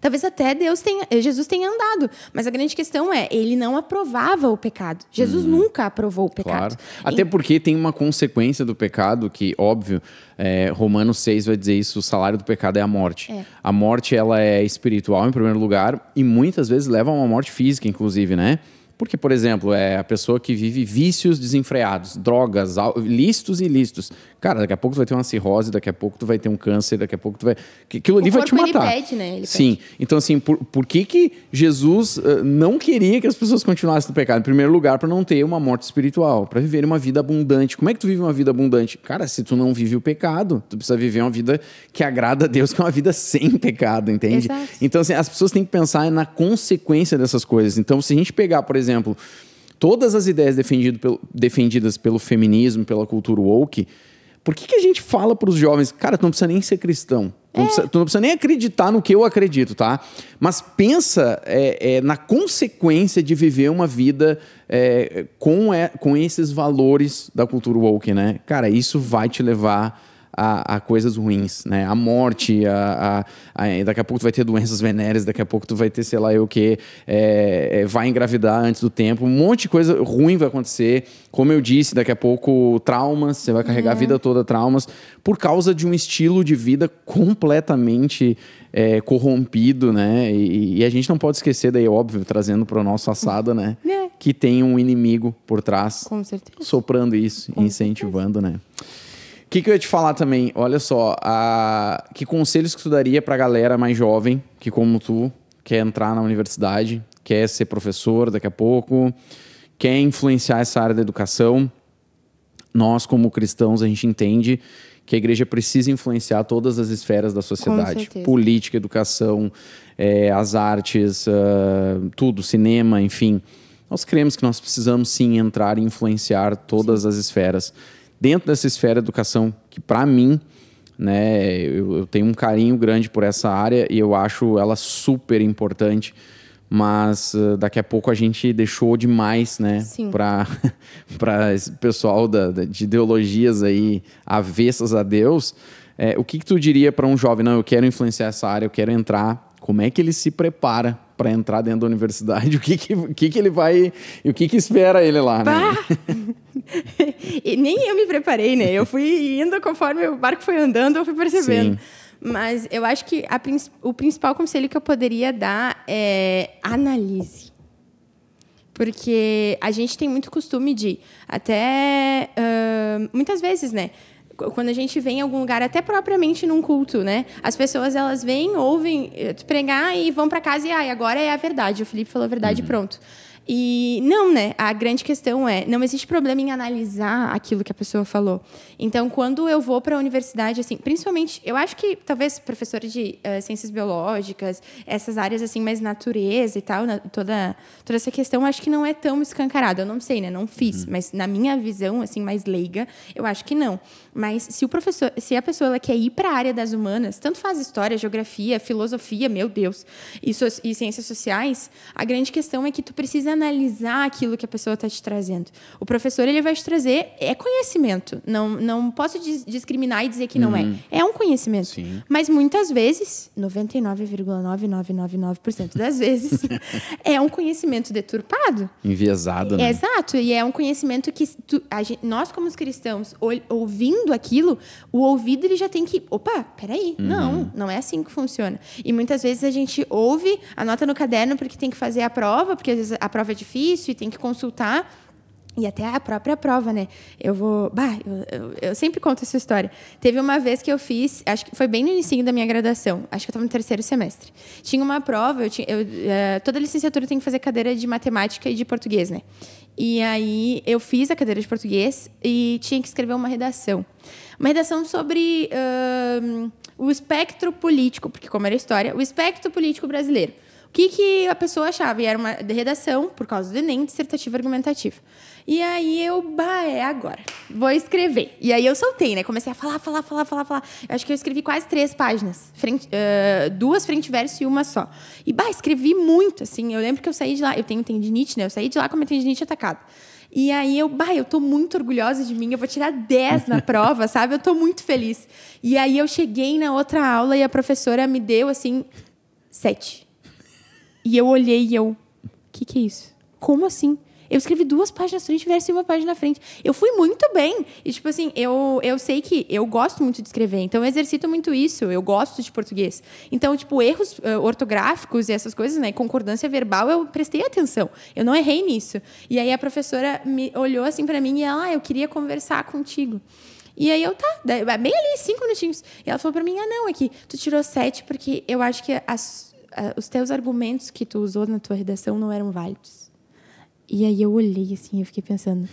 A: Talvez até Deus tenha, eh, Jesus tenha andado, mas a grande questão é, ele não aprovava o pecado. Jesus hum, nunca aprovou o pecado. Claro. Até
B: porque tem uma consequência do pecado que, óbvio, é, Romanos 6 vai dizer isso, o salário do pecado é a morte. É. A morte, ela é espiritual em primeiro lugar e muitas vezes leva a uma morte física, inclusive, né? Porque, por exemplo, é a pessoa que vive vícios desenfreados, drogas, lícitos e ilícitos. Cara, daqui a pouco tu vai ter uma cirrose, daqui a pouco tu vai ter um câncer, daqui a pouco tu vai. Aquilo ali o vai te matar. Ele pede, né? Ele Sim. Pede. Então, assim, por, por que, que Jesus uh, não queria que as pessoas continuassem no pecado? Em primeiro lugar, para não ter uma morte espiritual, para viver uma vida abundante. Como é que tu vive uma vida abundante? Cara, se tu não vive o pecado, tu precisa viver uma vida que agrada a Deus, que é uma vida sem pecado, entende? Exato. Então, assim, as pessoas têm que pensar na consequência dessas coisas. Então, se a gente pegar, por exemplo, exemplo, todas as ideias pelo, defendidas pelo feminismo, pela cultura woke, por que, que a gente fala para os jovens, cara, tu não precisa nem ser cristão, é. Não precisa, tu não precisa nem acreditar no que eu acredito, tá? Mas pensa é, é, na consequência de viver uma vida é, com, é, com esses valores da cultura woke, né? Cara, isso vai te levar a, a coisas ruins, né? A morte, a, a, a, daqui a pouco tu vai ter doenças venéreas, daqui a pouco tu vai ter, sei lá, eu que é, é, vai engravidar antes do tempo, um monte de coisa ruim vai acontecer. Como eu disse, daqui a pouco traumas, você vai carregar é. a vida uhum. toda traumas, por causa de um estilo de vida completamente é, corrompido, né? E, e, a gente não pode esquecer daí, é óbvio, trazendo para o nosso assado, né? É. Que tem um inimigo por trás, soprando isso, Com incentivando, certeza. né? que, que eu ia te falar também? Olha só, a... que conselhos que tu daria a galera mais jovem, que como tu, quer entrar na universidade, quer ser professor daqui a pouco, quer influenciar essa área da educação? Nós, como cristãos, a gente entende que a igreja precisa influenciar todas as esferas da sociedade: política, educação, é, as artes, uh, tudo, cinema, enfim. Nós cremos que nós precisamos sim entrar e influenciar todas sim. as esferas dentro dessa esfera de educação, que para mim, né, eu, eu, tenho um carinho grande por essa área e eu acho ela super importante. Mas uh, daqui a pouco a gente deixou demais, né? Para esse pessoal da, de ideologias aí avessas a Deus. É, o que, que tu diria para um jovem? Não, eu quero influenciar essa área, eu quero entrar. Como é que ele se prepara para entrar dentro da universidade, o que que, o que que ele vai e o que que espera ele lá, né?
A: e nem eu me preparei, né? Eu fui indo conforme o barco foi andando, eu fui percebendo. Sim. Mas eu acho que a, o principal conselho que eu poderia dar é analise. Porque a gente tem muito costume de, até uh, muitas vezes, né? quando a gente vem em algum lugar, até propriamente num culto, né? As pessoas elas vêm, ouvem eh, pregar e vão para casa e ai, ah, agora é a verdade. O Felipe falou a verdade, uhum. pronto. E não, né? A grande questão é, não existe problema em analisar aquilo que a pessoa falou. Então, quando eu vou para a universidade, assim, principalmente, eu acho que talvez professores de uh, ciências biológicas, essas áreas assim mais natureza e tal, na, toda toda essa questão, acho que não é tão escancarada. Eu não sei, né? Não fiz, uhum. mas na minha visão assim mais leiga, eu acho que não. Mas se o professor, se a pessoa ela quer ir para a área das humanas, tanto faz história, geografia, filosofia, meu Deus, e, so, e ciências sociais, a grande questão é que tu precisa analisar aquilo que a pessoa está te trazendo. O professor ele vai te trazer é conhecimento. Não, não posso dis discriminar e dizer que não é. Uhum. É um conhecimento. Sim. Mas muitas vezes, 99,9999% das vezes, é um conhecimento deturpado.
B: Enviesado, né?
A: Exato. E é um conhecimento que tu, gente, nós, como os cristãos, ouvindo aquilo, o ouvido ele já tem que. Opa, peraí. Uhum. Não, não é assim que funciona. E muitas vezes a gente ouve, anota no caderno porque tem que fazer a prova, porque às vezes a prova prova é difícil e tem que consultar. E até a própria prova, né? Eu vou. Bah, eu, eu, eu, sempre conto essa história. Teve uma vez que eu fiz, acho que foi bem no início da minha graduação, acho que eu estava no terceiro semestre. Tinha uma prova, eu tinha, eu, uh, toda licenciatura tem que fazer cadeira de matemática e de português, né? E aí eu fiz a cadeira de português e tinha que escrever uma redação. Uma redação sobre uh, o espectro político, porque, como era história, o espectro político brasileiro que, que a pessoa achava? E era uma redação, por causa do Enem, dissertativa argumentativa. E aí eu, bah, é agora. Vou escrever. E aí eu soltei, né? Comecei a falar, falar, falar, falar, falar. Eu acho que eu escrevi quase três páginas. Frente, uh, duas frente verso e uma só. E, bah, escrevi muito, assim. Eu lembro que eu saí de lá. Eu tenho tendinite, né? Eu saí de lá com uma tendinite atacada. E aí eu, bah, eu tô muito orgulhosa de mim, eu vou tirar 10 na prova, sabe? Eu tô muito feliz. E aí eu cheguei na outra aula e a professora me deu assim sete. E eu olhei e eu. O que, que é isso? Como assim? Eu escrevi duas páginas na frente, verso uma página na frente. Eu fui muito bem. E, tipo assim, eu, eu sei que eu gosto muito de escrever, então eu exercito muito isso. Eu gosto de português. Então, tipo, erros uh, ortográficos e essas coisas, né? Concordância verbal, eu prestei atenção. Eu não errei nisso. E aí a professora me olhou assim para mim e ela, ah, eu queria conversar contigo. E aí eu, tá, bem ali, cinco minutinhos. E ela falou para mim, ah, não, é que tu tirou sete porque eu acho que as ah, os teus argumentos que tu usou na tua redação não eram válidos. E aí eu olhei assim, eu fiquei pensando,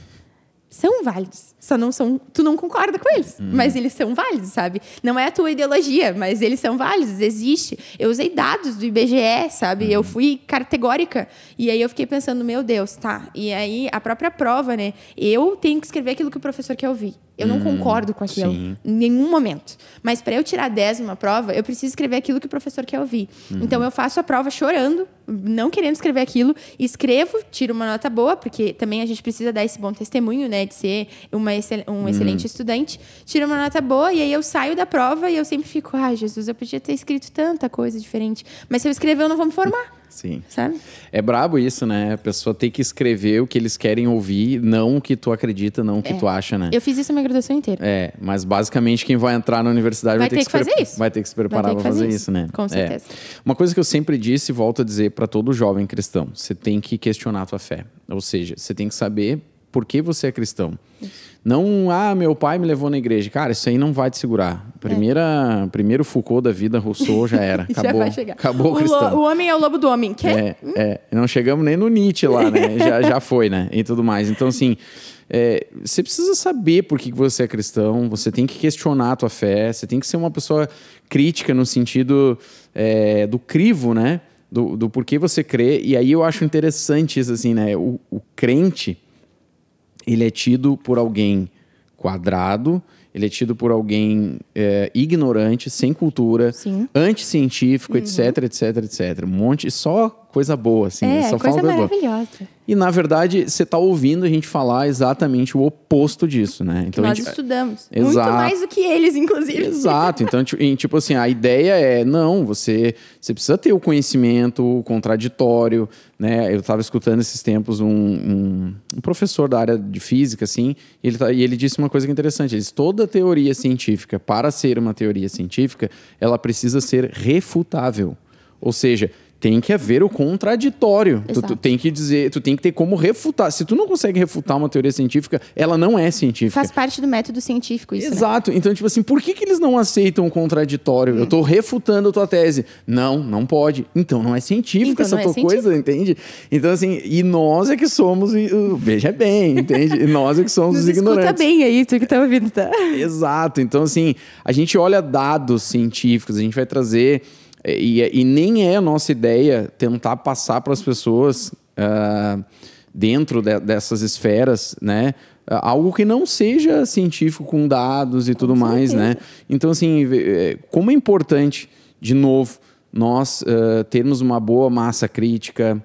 A: são válidos, só não são, tu não concorda com eles, hum. mas eles são válidos, sabe? Não é a tua ideologia, mas eles são válidos, existe. Eu usei dados do IBGE, sabe? Hum. Eu uhum. fui categórica. E aí eu fiquei pensando, meu Deus, tá. E aí a própria prova, né? Eu tenho que escrever aquilo que o professor quer ouvir. Eu hum, não concordo com aquilo sim. em nenhum momento. Mas para eu tirar 10 numa prova, eu preciso escrever aquilo que o professor quer ouvir. Uhum. Então eu faço a prova chorando, não querendo escrever aquilo, escrevo, tiro uma nota boa, porque também a gente precisa dar esse bom testemunho, né, de ser uma excel um uhum. excelente estudante. Tiro uma nota boa e aí eu saio da prova e eu sempre fico, ah, Jesus, eu podia ter escrito tanta coisa diferente, mas se eu escrever eu não vou me formar.
B: Sim. Sabe? É brabo isso, né? A pessoa tem que escrever o que eles querem ouvir, não o que tu acredita, não o que é. tu acha, né? Eu
A: fiz isso na minha graduação inteira.
B: É, mas basicamente quem vai entrar na universidade vai, vai ter, que, fazer isso. Vai ter que se preparar para fazer, fazer, isso, né? Com é. certeza. É. Uma coisa que eu sempre disse e volto a dizer para todo jovem cristão, você tem que questionar a tua fé. Ou seja, você tem que saber por que você é cristão. Isso. Não, ah, meu pai me levou na igreja. Cara, isso aí não vai te segurar. Primeira, é. Primeiro Foucault da vida, Rousseau, já era. Acabou, já vai chegar. Acabou o, cristão. o
A: homem é o lobo do homem. Quê? É,
B: hum? é, não chegamos nem no Nietzsche lá, né? já, já foi, né? E tudo mais. Então, assim, é, você precisa saber por que você é cristão. Você tem que questionar a tua fé. Você tem que ser uma pessoa crítica no sentido é, do crivo, né? Do, do porquê você crê. E aí eu acho interessante isso, assim, né? o, o crente ele é tido por alguém quadrado, ele é tido por alguém é, ignorante, sem cultura, anticientífico, uhum. etc, etc, etc. Um monte. Só coisa boa, assim. Né? É, só coisa maravilhosa. E, na verdade, você está ouvindo a gente falar exatamente o oposto disso, né? Então, nós gente...
A: estudamos. É, exato. Muito mais do que eles, inclusive. Exato.
B: Então, tipo assim, a ideia é, não, você, você precisa ter o conhecimento contraditório, né? Eu estava escutando esses tempos um, um, um, professor da área de física, assim, e ele, tá, e ele disse uma coisa que é interessante. Ele disse, toda teoria científica, para ser uma teoria científica, ela precisa ser refutável. Ou seja, tem que haver o contraditório. Tu, tu, tem que dizer, tu tem que ter como refutar. Se tu não consegue refutar uma teoria científica, ela não é científica.
A: Faz parte do método científico isso. Né? Exato.
B: Né? Então, tipo assim, por que, que eles não aceitam o contraditório? Hum. Eu estou uhum. refutando a tua tese. Não, não pode. Então não é científica então, essa é tua é coisa, entende? Então, assim, e nós é que somos, veja bem, entende? E nós é que somos Nos os ignorantes. Escuta
A: bem aí, tu que tá ouvindo, tá?
B: Exato. Então, assim, a gente olha dados científicos, a gente vai trazer é, e, é, e nem é a nossa ideia tentar passar para as pessoas uh, dentro de, dessas esferas, né? Algo que não seja científico com dados e tudo mais, né? Então, assim, é, como é importante, de novo, nós uh, termos uma boa massa crítica,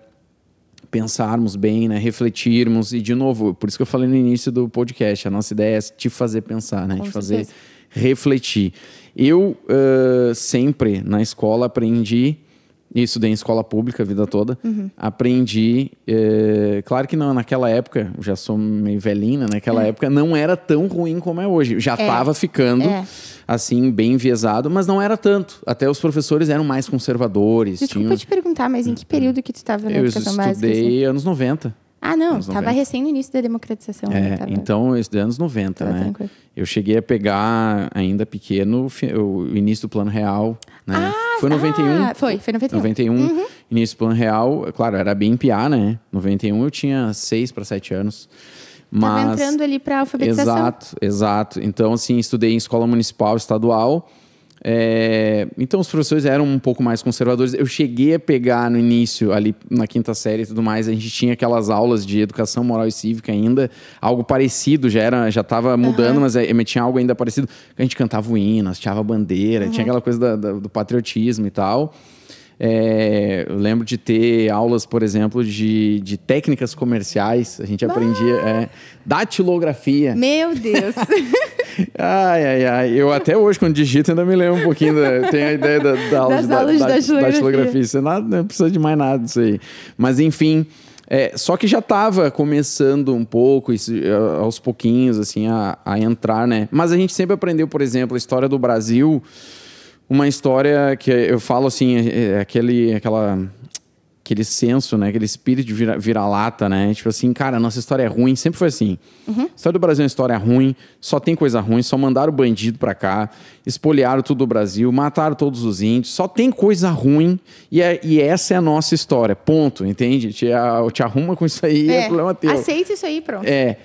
B: pensarmos bem, né? refletirmos e de novo, por isso que eu falei no início do podcast, a nossa ideia é te fazer pensar, né, Com te certeza. fazer refletir. Eu uh, sempre na escola aprendi, e estudei em escola pública a vida toda, uhum. aprendi. Uh, claro que não, naquela época, já sou meio velhinha, né? naquela é. época não era tão ruim como é hoje. Já estava é. ficando. É assim, bem enviesado, mas não era tanto. Até os professores eram mais conservadores. Desculpa tinham... te
A: perguntar, mas em que é. período que tu estava na eu educação básica? Eu assim? estudei
B: anos 90.
A: Ah, não, estava recém no início da democratização. É, né, tava...
B: Então, isso é anos 90, tava né? Tranquilo. Eu cheguei a pegar, ainda pequeno, o início do Plano Real. Né? Ah, foi 91. Ah, foi,
A: foi 91. 91,
B: uhum. início do Plano Real. Claro, era bem piá, né? 91 eu tinha 6 para 7 anos. Mas... Tava entrando
A: ali para alfabetização. Exato,
B: exato. Então, assim, estudei em escola municipal, estadual é, então os professores eram um pouco mais conservadores. Eu cheguei a pegar no início, ali na quinta série e tudo mais, a gente tinha aquelas aulas de educação moral e cívica ainda, algo parecido, já era, já estava mudando, uhum. mas é, tinha algo ainda parecido. A gente cantava o hino, a bandeira, uhum. tinha aquela coisa da, da, do patriotismo e tal. É, eu lembro de ter aulas, por exemplo, de, de técnicas comerciais. A gente aprendia ah! é, datilografia.
A: Meu Deus!
B: ai, ai, ai. Eu até hoje, quando digito, ainda me lembro um pouquinho. Da, tenho a ideia da, da aula das de, aulas da, de datilografia. datilografia. Isso é nada, não precisa de mais nada disso aí. Mas, enfim... É, só que já estava começando um pouco, isso, é, aos pouquinhos, assim, a, a entrar, né? Mas a gente sempre aprendeu, por exemplo, a história do Brasil uma história que eu falo assim, é, é, é aquele, aquela, aquele senso, né? Aquele espírito de vira-lata, né? Tipo assim, cara, nossa história é ruim, sempre foi assim. Uhum. história do Brasil é uma história ruim, só tem coisa ruim, só mandaram o bandido pra cá, espoliaram tudo o Brasil, mataram todos os índios, só tem coisa ruim e, é, e essa é a nossa história, ponto, entende? Te, te arruma com isso aí, é, é problema teu. Aceita isso aí, pronto. É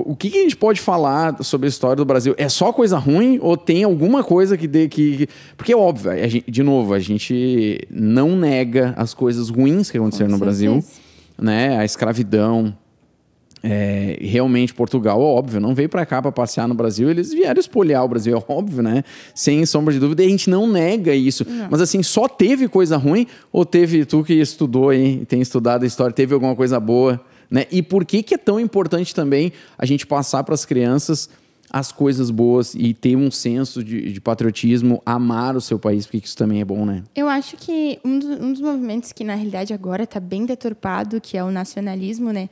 B: o que, que, a gente pode falar sobre a história do Brasil? É só coisa ruim ou tem alguma coisa que dê que. Porque é óbvio, gente, de novo, a gente não nega as coisas ruins que aconteceram Com no Brasil, né? A escravidão. É, realmente Portugal, é óbvio, não veio para cá para passear no Brasil, eles vieram espolhar o Brasil, é óbvio, né? Sem sombra de dúvida, e a gente não nega isso. Não. Mas assim, só teve coisa ruim ou teve tu que estudou aí, tem estudado a história, teve alguma coisa boa? Né? E por que, que é tão importante também a gente passar para as crianças as coisas boas e ter um senso de, de, patriotismo, amar o seu país, porque isso também é bom, né?
A: Eu acho que um dos, um dos movimentos que, na realidade, agora está bem deturpado, que é o nacionalismo, né?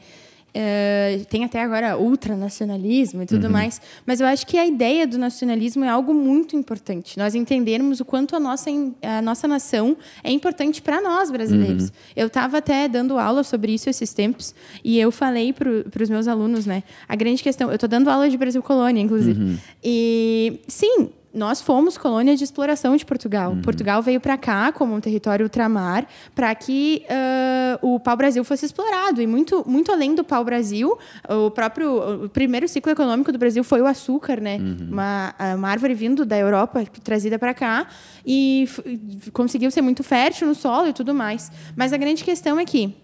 A: Uh, tem até agora ultranacionalismo e tudo uhum. mais, mas eu acho que a ideia do nacionalismo é algo muito importante. Nós entendermos o quanto a nossa, a nossa nação é importante para nós brasileiros. Uhum. Eu estava até dando aula sobre isso esses tempos e eu falei para os meus alunos, né? A grande questão, eu estou dando aula de Brasil Colônia, inclusive. Uhum. E sim, nós fomos colônia de exploração de Portugal. Uhum. Portugal veio para cá como um território ultramar para que uh, o pau-brasil fosse explorado. E muito, muito além do pau-brasil, o próprio o primeiro ciclo econômico do Brasil foi o açúcar, né? Uhum. Uma, uma árvore vindo da Europa, trazida para cá, e conseguiu ser muito fértil no solo e tudo mais. Mas a grande questão é que,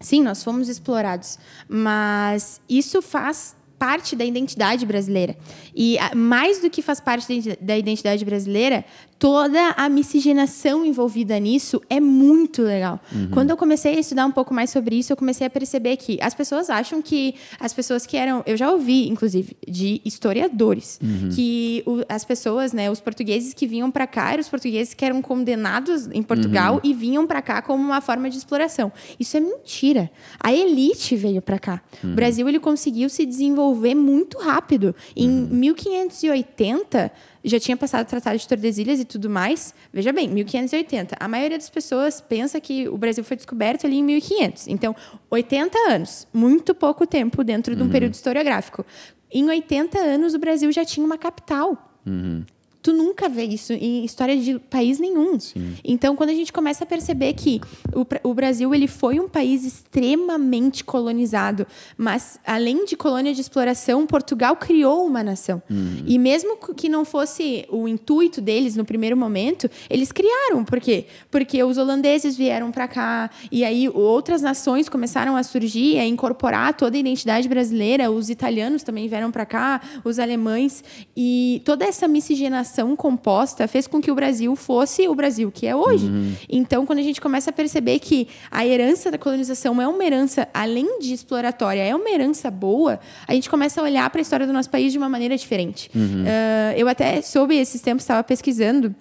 A: sim, nós fomos explorados, mas isso faz parte da identidade brasileira. E ah, mais do que faz parte da identidade brasileira, toda a miscigenação envolvida nisso é muito legal. Uhum. Quando eu comecei a estudar um pouco mais sobre isso, eu comecei a perceber que as pessoas acham que as pessoas que eram, eu já ouvi inclusive de historiadores, uhum. que o, as pessoas, né, os portugueses que vinham para cá, eram os portugueses que eram condenados em Portugal uhum. e vinham para cá como uma forma de exploração. Isso é mentira. A elite veio para cá. O uhum. Brasil ele conseguiu se desenvolver muito rápido. Em 1580 uhum já tinha passado o Tratado de Tordesilhas e tudo mais. Veja bem, 1580. A maioria das pessoas pensa que o Brasil foi descoberto ali em 1500. Então, 80 anos, muito pouco tempo dentro de um uhum. período historiográfico. Em 80 anos, o Brasil já tinha uma capital. Uhum tu nunca vê isso em história de país nenhum. Sim. Então, quando a gente começa a perceber que o, o, Brasil ele foi um país extremamente colonizado, mas além de colônia de exploração, Portugal criou uma nação. Uhum. E mesmo que não fosse o intuito deles no primeiro momento, eles criaram. Por quê? Porque os holandeses vieram para cá e aí outras nações começaram a surgir, a incorporar toda a identidade brasileira. Os italianos também vieram para cá, os alemães e toda essa miscigenação geração composta fez com que o Brasil fosse o Brasil que é hoje. Uhum. Então, quando a gente começa a perceber que a herança da colonização é uma herança, além de exploratória, é uma herança boa, a gente começa a olhar para a história do nosso país de uma maneira diferente. Uhum. Uh, eu até soube esses tempos, estava pesquisando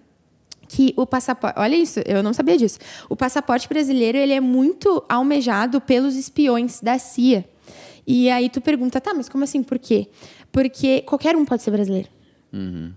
A: que o passaporte, olha isso, eu não sabia disso. O passaporte brasileiro ele é muito almejado pelos espiões da CIA. E aí tu pergunta, tá, mas como assim? Por quê? Porque qualquer um pode ser brasileiro. Uhum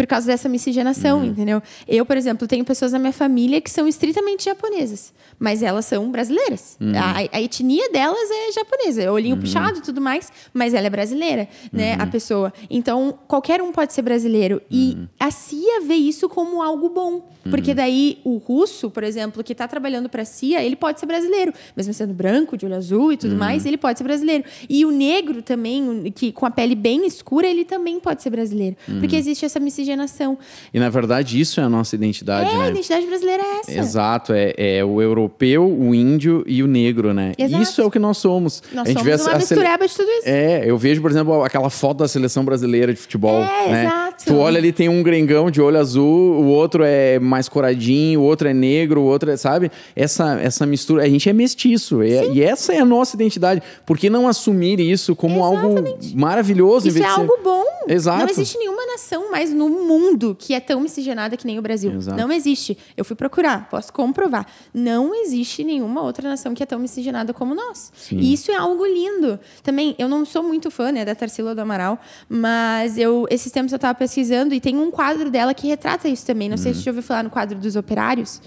A: por causa dessa miscigenação, uhum. entendeu? Eu, por exemplo, tenho pessoas na minha família que são estritamente japonesas, mas elas são brasileiras. Uhum. A, a, etnia delas é japonesa, é olhinho uhum. puxado e tudo mais, mas ela é brasileira, né, a uhum. pessoa. Então, qualquer um pode ser brasileiro e uhum. a CIA vê isso como algo bom, porque uhum. daí o russo, por exemplo, que está trabalhando para a CIA, ele pode ser brasileiro, mesmo sendo branco, de olho azul e tudo mais, ele pode ser brasileiro. E o negro também, que com a pele bem escura, ele também pode ser brasileiro, porque existe essa miscigenação miscigenação.
B: E na verdade isso é a nossa identidade, é, né? A
A: identidade brasileira é essa.
B: Exato, é, é, o europeu, o índio e o negro, né? Exato. Isso é o que nós somos.
A: Nós a gente somos vê uma a, a mistureba de tudo isso.
B: É, eu vejo, por exemplo, aquela foto da seleção brasileira de futebol, é, né? Exato. Tu olha ali, tem um gringão de olho azul, o outro é mais coradinho, o outro é negro, o outro é, sabe? Essa, essa mistura. A gente é mestiço. É, e essa é a nossa identidade. Por que não assumir isso como Exatamente. algo maravilhoso? Isso é algo ser... bom. Exato. Não existe
A: nenhuma nação mais no mundo que é tão miscigenada que nem o Brasil. Exato. Não existe. Eu fui procurar, posso comprovar. Não existe nenhuma outra nação que é tão miscigenada como nós. Sim. E isso é algo lindo. Também, eu não sou muito fã né, da Tarsila do Amaral, mas eu esses tempos eu tava pensando pesquisando e tem um quadro dela que retrata isso também. Não hum. sei se hum. você ouviu falar no quadro dos operários.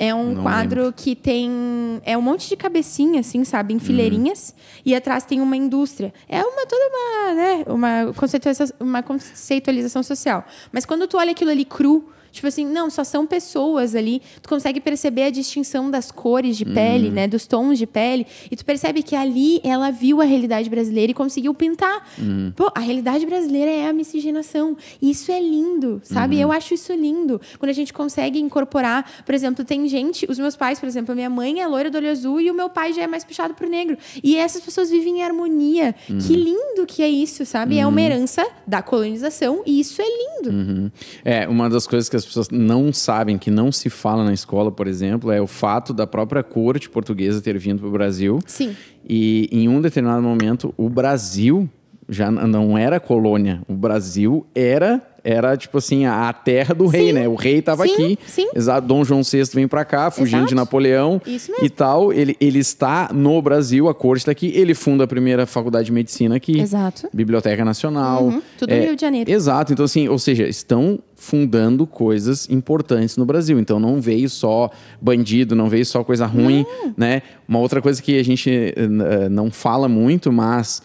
A: É um Não quadro lembro. que tem. É um monte de cabecinha, assim, sabe? Em hum. fileirinhas. Hum. E atrás tem uma indústria. É uma toda uma, né? Uma conceitualização, uma conceitualização social. Mas quando tu olha aquilo ali cru, Tipo assim, não, só são pessoas ali. Tu consegue perceber a distinção das cores de pele, uhum. né? Dos tons de pele. E tu percebe que ali ela viu a realidade brasileira e conseguiu pintar. Uhum. Pô, a realidade brasileira é a miscigenação. E isso é lindo, sabe? Uhum. Eu acho isso lindo. Quando a gente consegue incorporar, por exemplo, tem gente, os meus pais, por exemplo, a minha mãe é loira do olho azul e o meu pai já é mais puxado pro negro. E essas pessoas vivem em harmonia. Que uhum. lindo que é isso, sabe? É uma uhum. herança da colonização e isso é lindo. Uhum.
B: É, uma das coisas que as pessoas não sabem, que não se fala na escola, por exemplo, é o fato da própria corte portuguesa ter vindo para o Brasil. Sim. E em um determinado momento, o Brasil já não era colônia. O Brasil era era tipo assim a, terra do sim, rei, né? O rei estava aqui. Sim. Exato. Dom João VI vem para cá, fugindo Exato. de Napoleão e tal. Ele, ele está no Brasil, a corte está aqui. Ele funda a primeira faculdade de medicina aqui. Exato. Biblioteca Nacional. Uhum. Tudo é, no Rio de Janeiro. Exato. Então assim, ou seja, estão fundando coisas importantes no Brasil. Então não veio só bandido, não veio só coisa ruim, né? Uma outra coisa que a gente uh, não fala muito, mas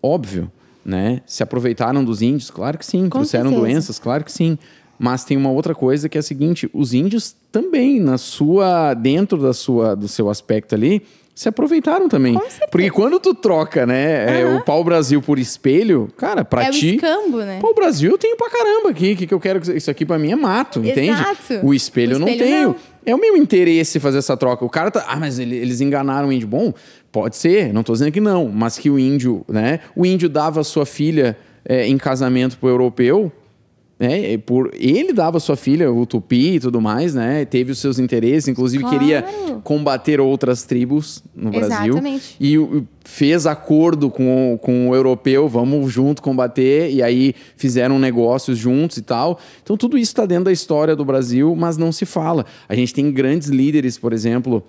B: óbvio né? Se aproveitaram dos índios? Claro que sim. Com Trouxeram certeza. doenças? Claro que sim. Mas tem uma outra coisa que é a seguinte: os índios também, na sua, dentro da sua, do seu aspecto ali, se aproveitaram também. Porque quando tu troca, né, uhum. é, o pau-brasil por espelho, cara, pra é ti. O escambo,
C: né? Pau-brasil
B: eu tenho pra caramba aqui. O que, que eu quero? Isso aqui pra mim é mato, Exato. entende? O espelho, o espelho eu não tenho. Não. É o meu interesse fazer essa troca. O cara tá. Ah, mas ele, eles enganaram o índio. Bom, pode ser, não tô dizendo que não, mas que o índio, né? O índio dava a sua filha é, em casamento pro europeu né? Por ele dava sua filha o tupi e tudo mais, né? Teve os seus interesses, inclusive claro. queria combater outras tribos no Brasil. Exatamente. E fez acordo com com o europeu, vamos junto combater, e aí fizeram negócios juntos e tal. Então tudo isso está dentro da história do Brasil, mas não se fala. A gente tem grandes líderes, por exemplo,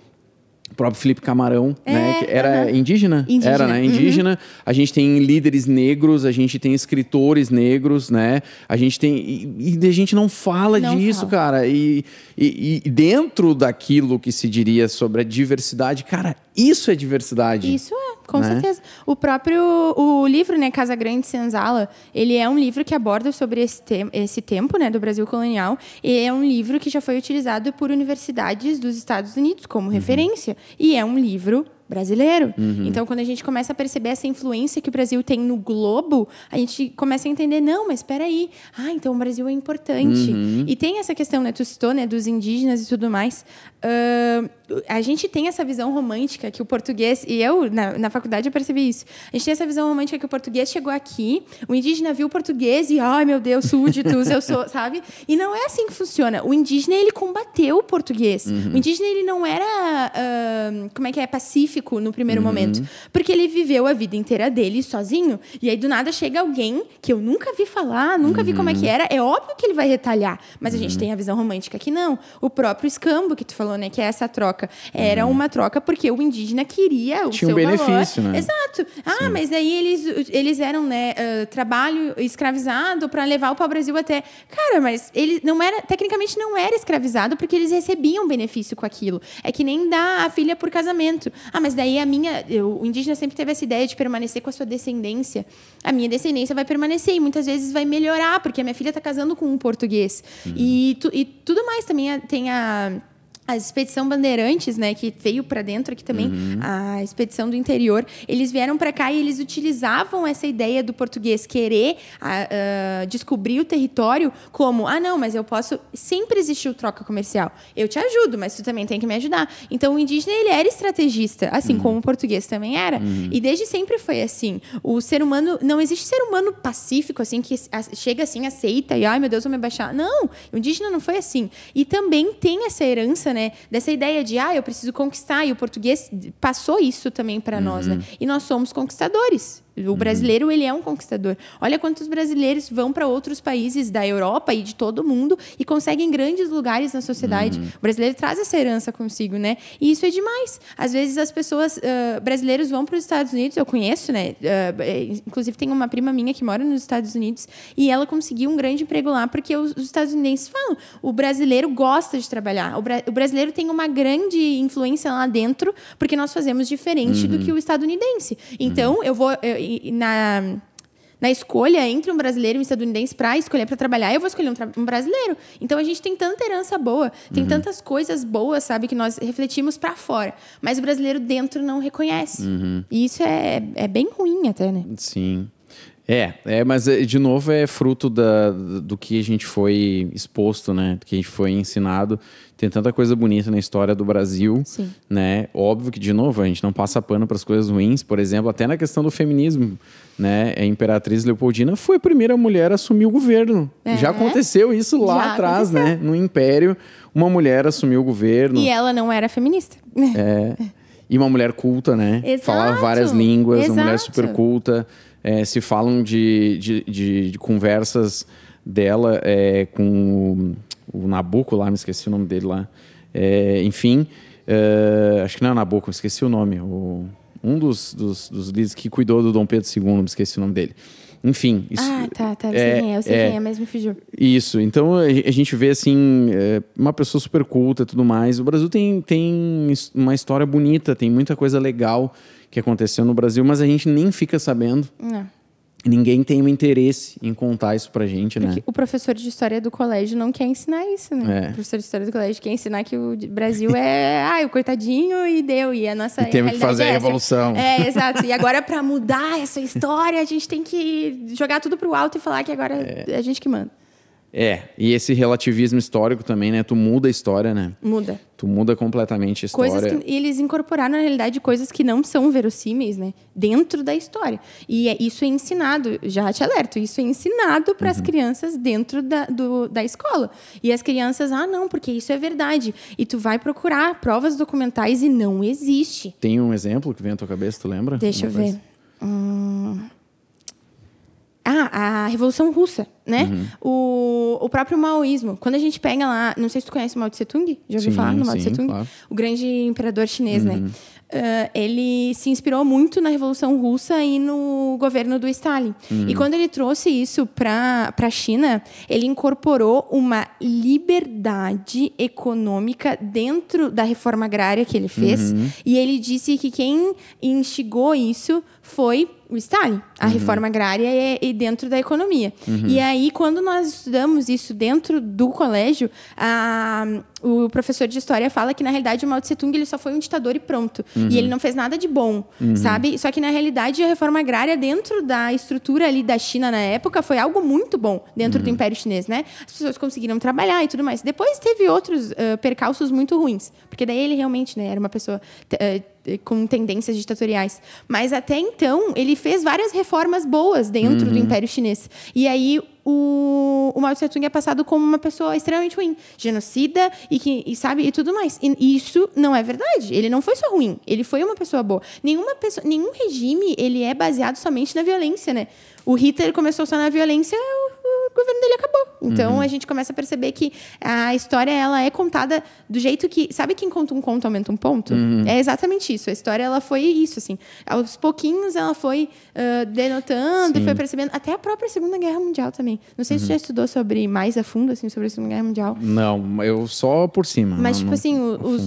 B: o próprio Felipe Camarão, né, é, né? Que era indígena? indígena? Era, né? Uhum. Indígena. A gente tem líderes negros, a gente tem escritores negros, né? A gente tem. E, e a gente não fala não disso, fala. cara. E, e, e, dentro daquilo que se diria sobre a diversidade, cara, isso é diversidade. Isso é com né? certeza.
A: O próprio o livro, né, Casa Grande Senzala, ele é um livro que aborda sobre esse, te esse tempo, né, do Brasil colonial, e é um livro que já foi utilizado por universidades dos Estados Unidos como uhum. referência, e é um livro brasileiro. Uhum. Então, quando a gente começa a perceber essa influência que o Brasil tem no globo, a gente começa a entender, não, mas espera aí, ah, então o Brasil é importante. Uhum. E tem essa questão, né, tu citou, né, dos indígenas e tudo mais. Uh, a gente tem essa visão romântica que o português, e eu, na, na faculdade, eu percebi isso. A gente tem essa visão romântica que o português chegou aqui, o indígena viu o português e, ai, oh, meu Deus, súditos, eu sou, sabe? E não é assim que funciona. O indígena, ele combateu o português. Uhum. O indígena, ele não era, uh, como é que é, pacífico, no primeiro uhum. momento. Porque ele viveu a vida inteira dele sozinho. E aí, do nada, chega alguém que eu nunca vi falar, nunca uhum. vi como é que uhum. era. É óbvio que ele vai retalhar. Mas uhum. a gente uhum. tem a visão romântica que não. O próprio escambo que tu falou, né? Que é essa troca. Era uhum. uma troca porque o indígena queria o Tinha seu um benefício, valor. né? Exato. Ah, Sim. mas aí eles, eles eram, né? Uh, trabalho escravizado para levar o pau-brasil até... Cara, mas ele não era... Tecnicamente não era escravizado porque eles recebiam benefício com aquilo. É que nem dá a filha por casamento. Ah, mas mas daí a minha, eu, o indígena sempre teve essa ideia de permanecer com a sua descendência. A minha descendência vai permanecer e muitas vezes vai melhorar, porque a minha filha está casando com um português. Uhum. E, tu, e tudo mais também tem a a expedição Bandeirantes, né, que veio para dentro aqui também, uhum. a expedição do interior, eles vieram para cá e eles utilizavam essa ideia do português querer ah, descobrir o território como, ah, não, mas eu posso. Sempre existiu troca comercial. Eu te ajudo, mas tu também tem que me ajudar. Então o indígena ele era estrategista, assim uhum. como o português também era. Uhum. E desde sempre foi assim. O ser humano não existe ser humano pacífico assim que chega assim aceita e ai meu Deus vou me baixar. Não, o indígena não foi assim. E também tem essa herança, né? né? Dessa ideia de, ah, eu preciso conquistar. E o português passou isso também para uhum. nós, né? Uhum. E nós somos conquistadores. O uhum. brasileiro, ele é um conquistador. Olha quantos brasileiros vão para outros países da Europa e de todo o mundo e conseguem grandes lugares na sociedade. Uhum. O brasileiro traz essa herança consigo, né? E isso é demais. Às vezes as pessoas uh, brasileiros vão para os Estados Unidos, eu conheço, né? Uh, inclusive tem uma prima minha que mora nos Estados Unidos e ela conseguiu um grande emprego lá porque os, os estadunidenses falam, o brasileiro gosta de trabalhar. O, bra o, brasileiro tem uma grande influência lá dentro porque nós fazemos diferente uhum. do que o estadunidense. Então, uhum. eu vou... Eu, na, na escolha entre um brasileiro e um estadunidense para escolher para trabalhar, eu vou escolher um, um, brasileiro. Então a gente tem tanta herança boa, tem uhum. tantas coisas boas, sabe, que nós refletimos para fora, mas o brasileiro dentro não reconhece. Uhum. E isso é, é bem ruim até, né?
B: Sim. É, é, mas eh, de novo é fruto da, do que a gente foi exposto, né? Do que a gente foi ensinado tem tanta coisa bonita na história do Brasil, Sim. né? Óbvio que de novo a gente não passa pano para as coisas ruins, por exemplo, até na questão do feminismo, né? A imperatriz Leopoldina foi a primeira mulher a assumir o governo. É. Já aconteceu isso lá Já atrás, aconteceu. né? No império, uma mulher assumiu o governo. E
A: ela não era feminista.
B: É. E uma mulher culta, né? Exato. Falava várias línguas, Exato. uma mulher super culta. É, se falam de, de, de, de conversas dela é, com o Nabuco lá, me esqueci o nome dele lá. É, enfim, é, acho que não é o Nabuco, esqueci o nome. O, um dos, dos, dos líderes que cuidou do Dom Pedro II, me esqueci o nome dele. Enfim, isso. Ah,
A: tá, tá. É, é, eu sei é, quem é, mas me fugiu.
B: Isso. Então a, gente vê assim, é, uma pessoa super culta e tudo mais. O Brasil tem, tem uma história bonita, tem muita coisa legal que aconteceu no Brasil, mas a gente nem fica sabendo. Não ninguém tem o um interesse em contar isso pra gente, Porque né? É o
A: professor de história do colégio não quer ensinar isso, né? É. O professor de história do colégio quer ensinar que o Brasil é, ai, o coitadinho e deu, e a nossa e temos que é fazer é a revolução. É, exato. E agora para mudar essa história, a gente tem que jogar tudo pro alto e falar que agora é, é a gente que manda.
B: É, e esse relativismo histórico também, né? Tu muda a história, né? Muda. Tu muda completamente a história.
A: Coisas que, eles incorporaram, na realidade, coisas que não são verossímeis, né? Dentro da história. E é, isso é ensinado, já te alerto, isso é ensinado para as uhum. crianças dentro da, do, da escola. E as crianças, ah, não, porque isso é verdade. E tu vai procurar provas documentais e não existe.
B: Tem um exemplo que vem à tua cabeça, tu lembra? Deixa Uma eu vez? ver.
A: Hum... Ah, a Revolução Russa, né? Uhum. O, o próprio maoísmo. Quando a gente pega lá... Não sei se tu conhece Mao Tse Tung. Já ouviu sim, falar no Mao Tse Tung? Claro. O grande imperador chinês, né? uhum. né? Uh, ele se inspirou muito na Revolução Russa e no governo do Stalin. Uhum. E quando ele trouxe isso para a China, ele incorporou uma liberdade econômica dentro da reforma agrária que ele fez. Uhum. E ele disse que quem instigou isso foi o Stalin, a uhum. reforma agrária e, é, e, dentro da economia. Uhum. E aí, quando nós estudamos isso dentro do colégio, a, o professor de história fala que, na realidade, o Mao Tse Tung ele só foi um ditador e pronto. Uhum. E ele não fez nada de bom, uhum. sabe? Só que, na realidade, a reforma agrária dentro da estrutura ali da China na época foi algo muito bom dentro do uhum. Império Chinês, né? As pessoas conseguiram trabalhar e tudo mais. Depois teve outros uh, percalços muito ruins. Porque daí ele realmente né, era uma pessoa... Uh, eh, com tendências ditatoriais. Mas até então, ele fez várias reformas boas dentro uhum. do Império Chinês. E aí o, o Mao Tse Tung é passado como uma pessoa extremamente ruim, genocida e que e sabe e tudo mais. E isso não é verdade. Ele não foi só ruim, ele foi uma pessoa boa. Nenhuma pessoa, nenhum regime ele é baseado somente na violência, né? o Hitler começou só na violência, o governo dele acabou. Então uhum. a gente começa a perceber que a história ela é contada do jeito que, sabe quem conta um conto aumenta um ponto? Uhum. É exatamente isso. A história ela foi isso assim. Aos pouquinhos ela foi uh, denotando Sim. e foi percebendo até a própria Segunda Guerra Mundial também. Não sei uhum. se você já uhum. estudou sobre mais a fundo assim sobre a Segunda Guerra Mundial.
B: Não, eu só por cima. Mas não, tipo não, assim,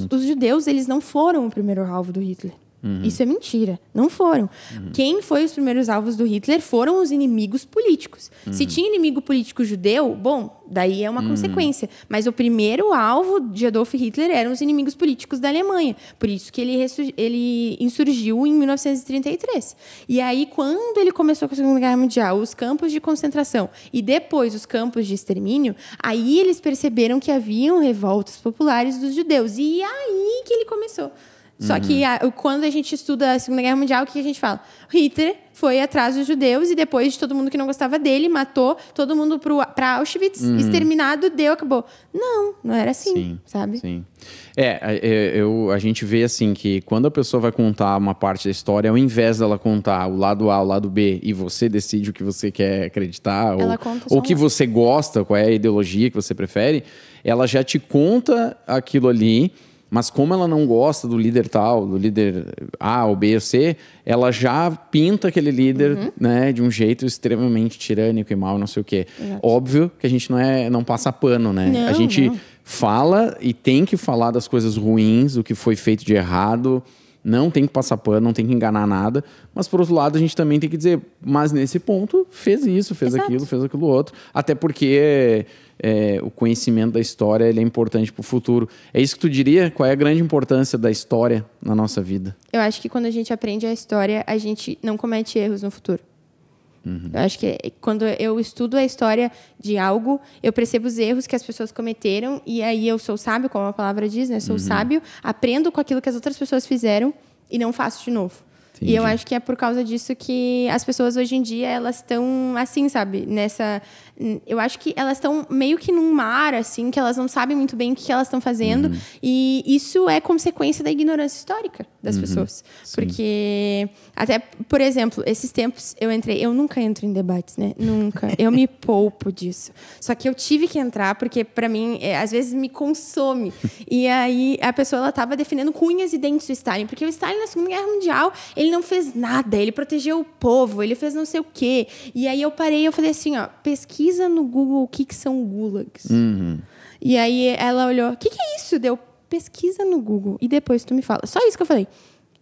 A: os, os judeus eles não foram o primeiro alvo do Hitler. Uhum. Isso é mentira. Não foram. Uhum. Quem foi os primeiros alvos do Hitler foram os inimigos políticos. Uhum. Se tinha inimigo político judeu, bom, daí é uma uhum. consequência. Mas o primeiro alvo de Adolf Hitler eram os inimigos políticos da Alemanha. Por isso que ele, ele insurgiu em 1933. E aí, quando ele começou com a Segunda Guerra Mundial, os campos de concentração e depois os campos de extermínio, aí eles perceberam que haviam revoltas populares dos judeus. E aí que ele começou. Só uhum. que a, quando a gente estuda a Segunda Guerra Mundial, o que a gente fala? Hitler foi atrás dos judeus e depois de todo mundo que não gostava dele, matou todo mundo para Auschwitz, uhum. exterminado, deu, acabou. Não, não era assim, sim, sabe?
B: Sim. É, é, eu, a gente vê assim que quando a pessoa vai contar uma parte da história, ao invés dela contar o lado A, o lado B, e você decide o que você quer acreditar, ela ou o que você gosta, qual é a ideologia que você prefere, ela já te conta aquilo ali mas como ela não gosta do líder tal, do líder A ou B ou C, ela já pinta aquele líder uhum. né, de um jeito extremamente tirânico e mal, não sei o quê. Exato. Óbvio que a gente não, é, não passa pano, né? Não, a gente não. fala e tem que falar das coisas ruins, do que foi feito de errado, não tem que passar pano, não tem que enganar nada. Mas, por outro lado, a gente também tem que dizer, mas nesse ponto, fez isso, fez Exato. aquilo, fez aquilo outro. Até porque é, o conhecimento da história é importante para o futuro. É isso que tu diria? Qual é a grande importância da história na nossa vida?
A: Eu acho que quando a gente aprende a história, a gente não comete erros no futuro. Uhum. Eu acho que quando eu estudo a história de algo, eu percebo os erros que as pessoas cometeram e aí eu sou sábio, como a palavra diz, né? Sou uhum. sábio, aprendo com aquilo que as outras pessoas fizeram e não faço de novo. Entendi. E eu acho que é por causa disso que as pessoas hoje em dia elas estão assim, sabe? Nessa Hum, eu acho que elas estão meio que num mar, assim, que elas não sabem muito bem o que elas estão fazendo. Uhum. E isso é consequência da ignorância histórica das uhum. pessoas. Sim. Porque, até, por exemplo, esses tempos eu entrei. Eu nunca entro em debates, né? Nunca. Eu me poupo disso. Só que eu tive que entrar, porque para mim, é, às vezes, me consome. E aí a pessoa ela tava defendendo cunhas e dentes do Stalin. Porque o Stalin, na Segunda Guerra Mundial, ele não fez nada. Ele protegeu o povo, ele fez não sei o quê. E aí eu parei eu falei assim, ó, pesquisa pesquisa no Google o que, que são gulags. Uhum. E aí ela olhou, o que, que é isso? Deu pesquisa no Google e depois tu me fala. Só isso que eu falei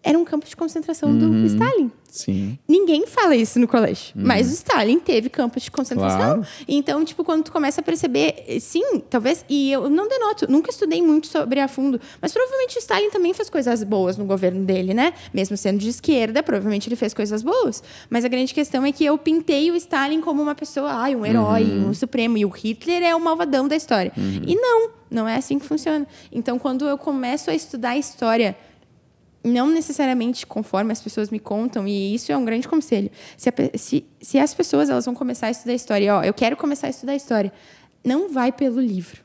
A: era um campo de concentração uhum. do Stalin. Sim. Ninguém fala isso no colégio, uhum. mas o Stalin teve campos de concentração. Claro. Então, tipo, quando tu começa a perceber, sim, talvez, e eu não denoto, nunca estudei muito sobre a fundo, mas provavelmente o Stalin também fez coisas boas no governo dele, né? Mesmo sendo de esquerda, provavelmente ele fez coisas boas. Mas a grande questão é que eu pintei o Stalin como uma pessoa, ai, um herói, uhum. um supremo, e o Hitler é o malvadão da história. Uhum. E não, não é assim que funciona. Então, quando eu começo a estudar a história não necessariamente conforme as pessoas me contam, e isso é um grande conselho. Se, a, se, se as pessoas elas vão começar a estudar história, ó, eu quero começar a estudar história, não vai pelo livro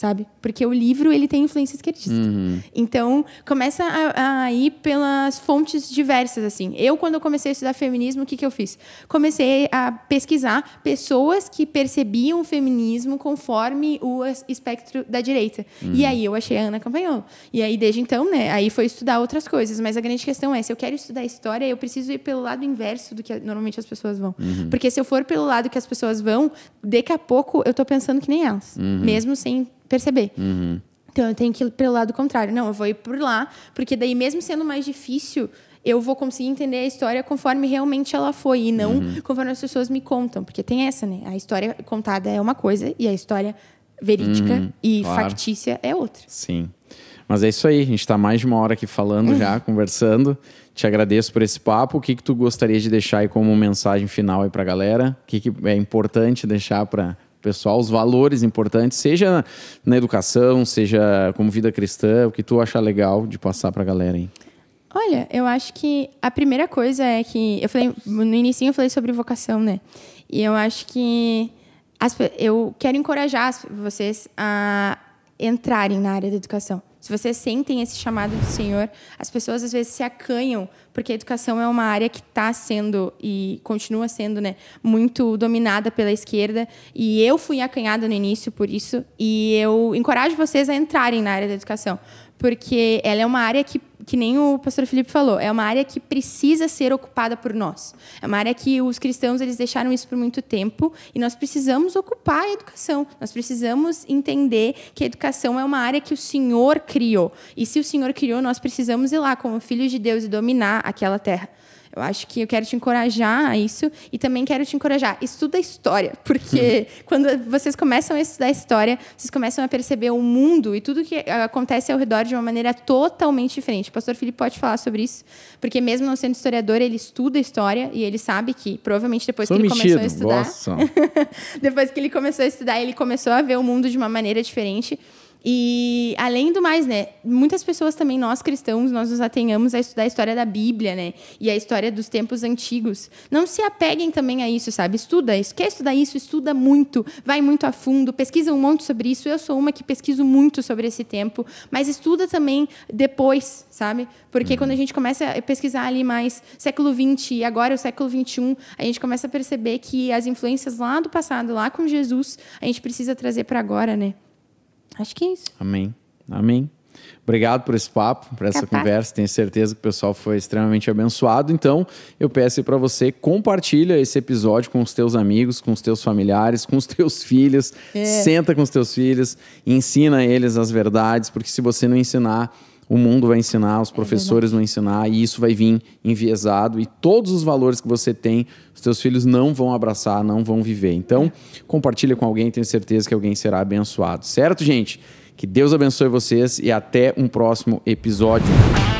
A: sabe? Porque o livro ele tem influência esquerdista. Uhum. Então começa a, a, ir pelas fontes diversas assim. Eu quando eu comecei a estudar feminismo, o que que eu fiz? Comecei a pesquisar pessoas que percebiam o feminismo conforme o espectro da direita. Uhum. E aí eu achei a Ana Campagnolo. E aí desde então, né? Aí foi estudar outras coisas. Mas a grande questão é se eu quero estudar história, eu preciso ir pelo lado inverso do que normalmente as pessoas vão. Uhum. Porque se eu for pelo lado que as pessoas vão, daqui a pouco eu estou pensando que nem elas, uhum. mesmo sem perceber. Uhum. Então eu tenho que ir pelo lado contrário. Não, eu vou ir por lá, porque daí mesmo sendo mais difícil, eu vou conseguir entender a história conforme realmente ela foi e não uhum. conforme as pessoas me contam, porque tem essa, né? A história contada é uma coisa e a história verídica uhum, e claro. factícia é outra.
B: Sim. Mas é isso aí, a gente está mais de uma hora aqui falando já, uhum. conversando. Te agradeço por esse papo. O que, que tu gostaria de deixar aí como mensagem final aí para a galera? O que, que é importante deixar para pessoal os valores importantes, seja na educação, seja como vida cristã, o que tu acha legal de passar para a galera aí?
A: Olha, eu acho que a primeira coisa é que eu falei no início eu falei sobre vocação, né? E eu acho que as, eu quero encorajar vocês a entrarem na área da educação. Se vocês sentem esse chamado do Senhor, as pessoas às vezes se acanham porque a educação é uma área que está sendo e continua sendo né, muito dominada pela esquerda. E eu fui acanhada no início por isso. E eu encorajo vocês a entrarem na área da educação, porque ela é uma área que que nem o pastor Felipe falou, é uma área que precisa ser ocupada por nós. É uma área que os cristãos eles deixaram isso por muito tempo e nós precisamos ocupar a educação. Nós precisamos entender que a educação é uma área que o Senhor criou. E se o Senhor criou, nós precisamos ir lá como filhos de Deus e dominar aquela terra. Eu acho que eu quero te encorajar a isso e também quero te encorajar. Estuda história, porque quando vocês começam a estudar história, vocês começam a perceber o mundo e tudo que eh, acontece ao redor de uma maneira totalmente diferente. O pastor Felipe pode falar sobre isso, porque mesmo não sendo historiador, ele estuda história e ele sabe que provavelmente depois Sou que ele começou a estudar, depois que ele começou a estudar, ele começou a ver o mundo de uma maneira diferente. E além do mais, né, muitas pessoas também nós cristãos, nós nos atenhamos a estudar a história da Bíblia, né, e a história dos tempos antigos. Não se apeguem também a isso, sabe? Estuda isso, quer estudar isso, estuda muito, vai muito a fundo, pesquisa um monte sobre isso. Eu sou uma que pesquiso muito sobre esse tempo, mas estuda também depois, sabe? Porque uhum. quando a gente começa a pesquisar ali mais século 20 e agora o século 21, a gente começa a perceber que as influências lá do passado, lá com Jesus, a gente precisa trazer para agora, né? Acho que é isso.
B: Amém. Amém. Obrigado por esse papo, por essa Capaz. conversa. Tenho certeza que o pessoal foi extremamente abençoado. Então, eu peço para você compartilha esse episódio com os teus amigos, com os teus familiares, com os teus filhos. É. Senta com os teus filhos, ensina eles as verdades, porque se você não ensinar, o mundo vai ensinar, os é professores é vão ensinar, e isso vai vir enviesado, e todos os valores que você tem, os teus filhos não vão abraçar, não vão viver. Então, é. compartilha com alguém, tenho certeza que alguém será abençoado. Certo, gente? Que Deus abençoe vocês e até um próximo episódio.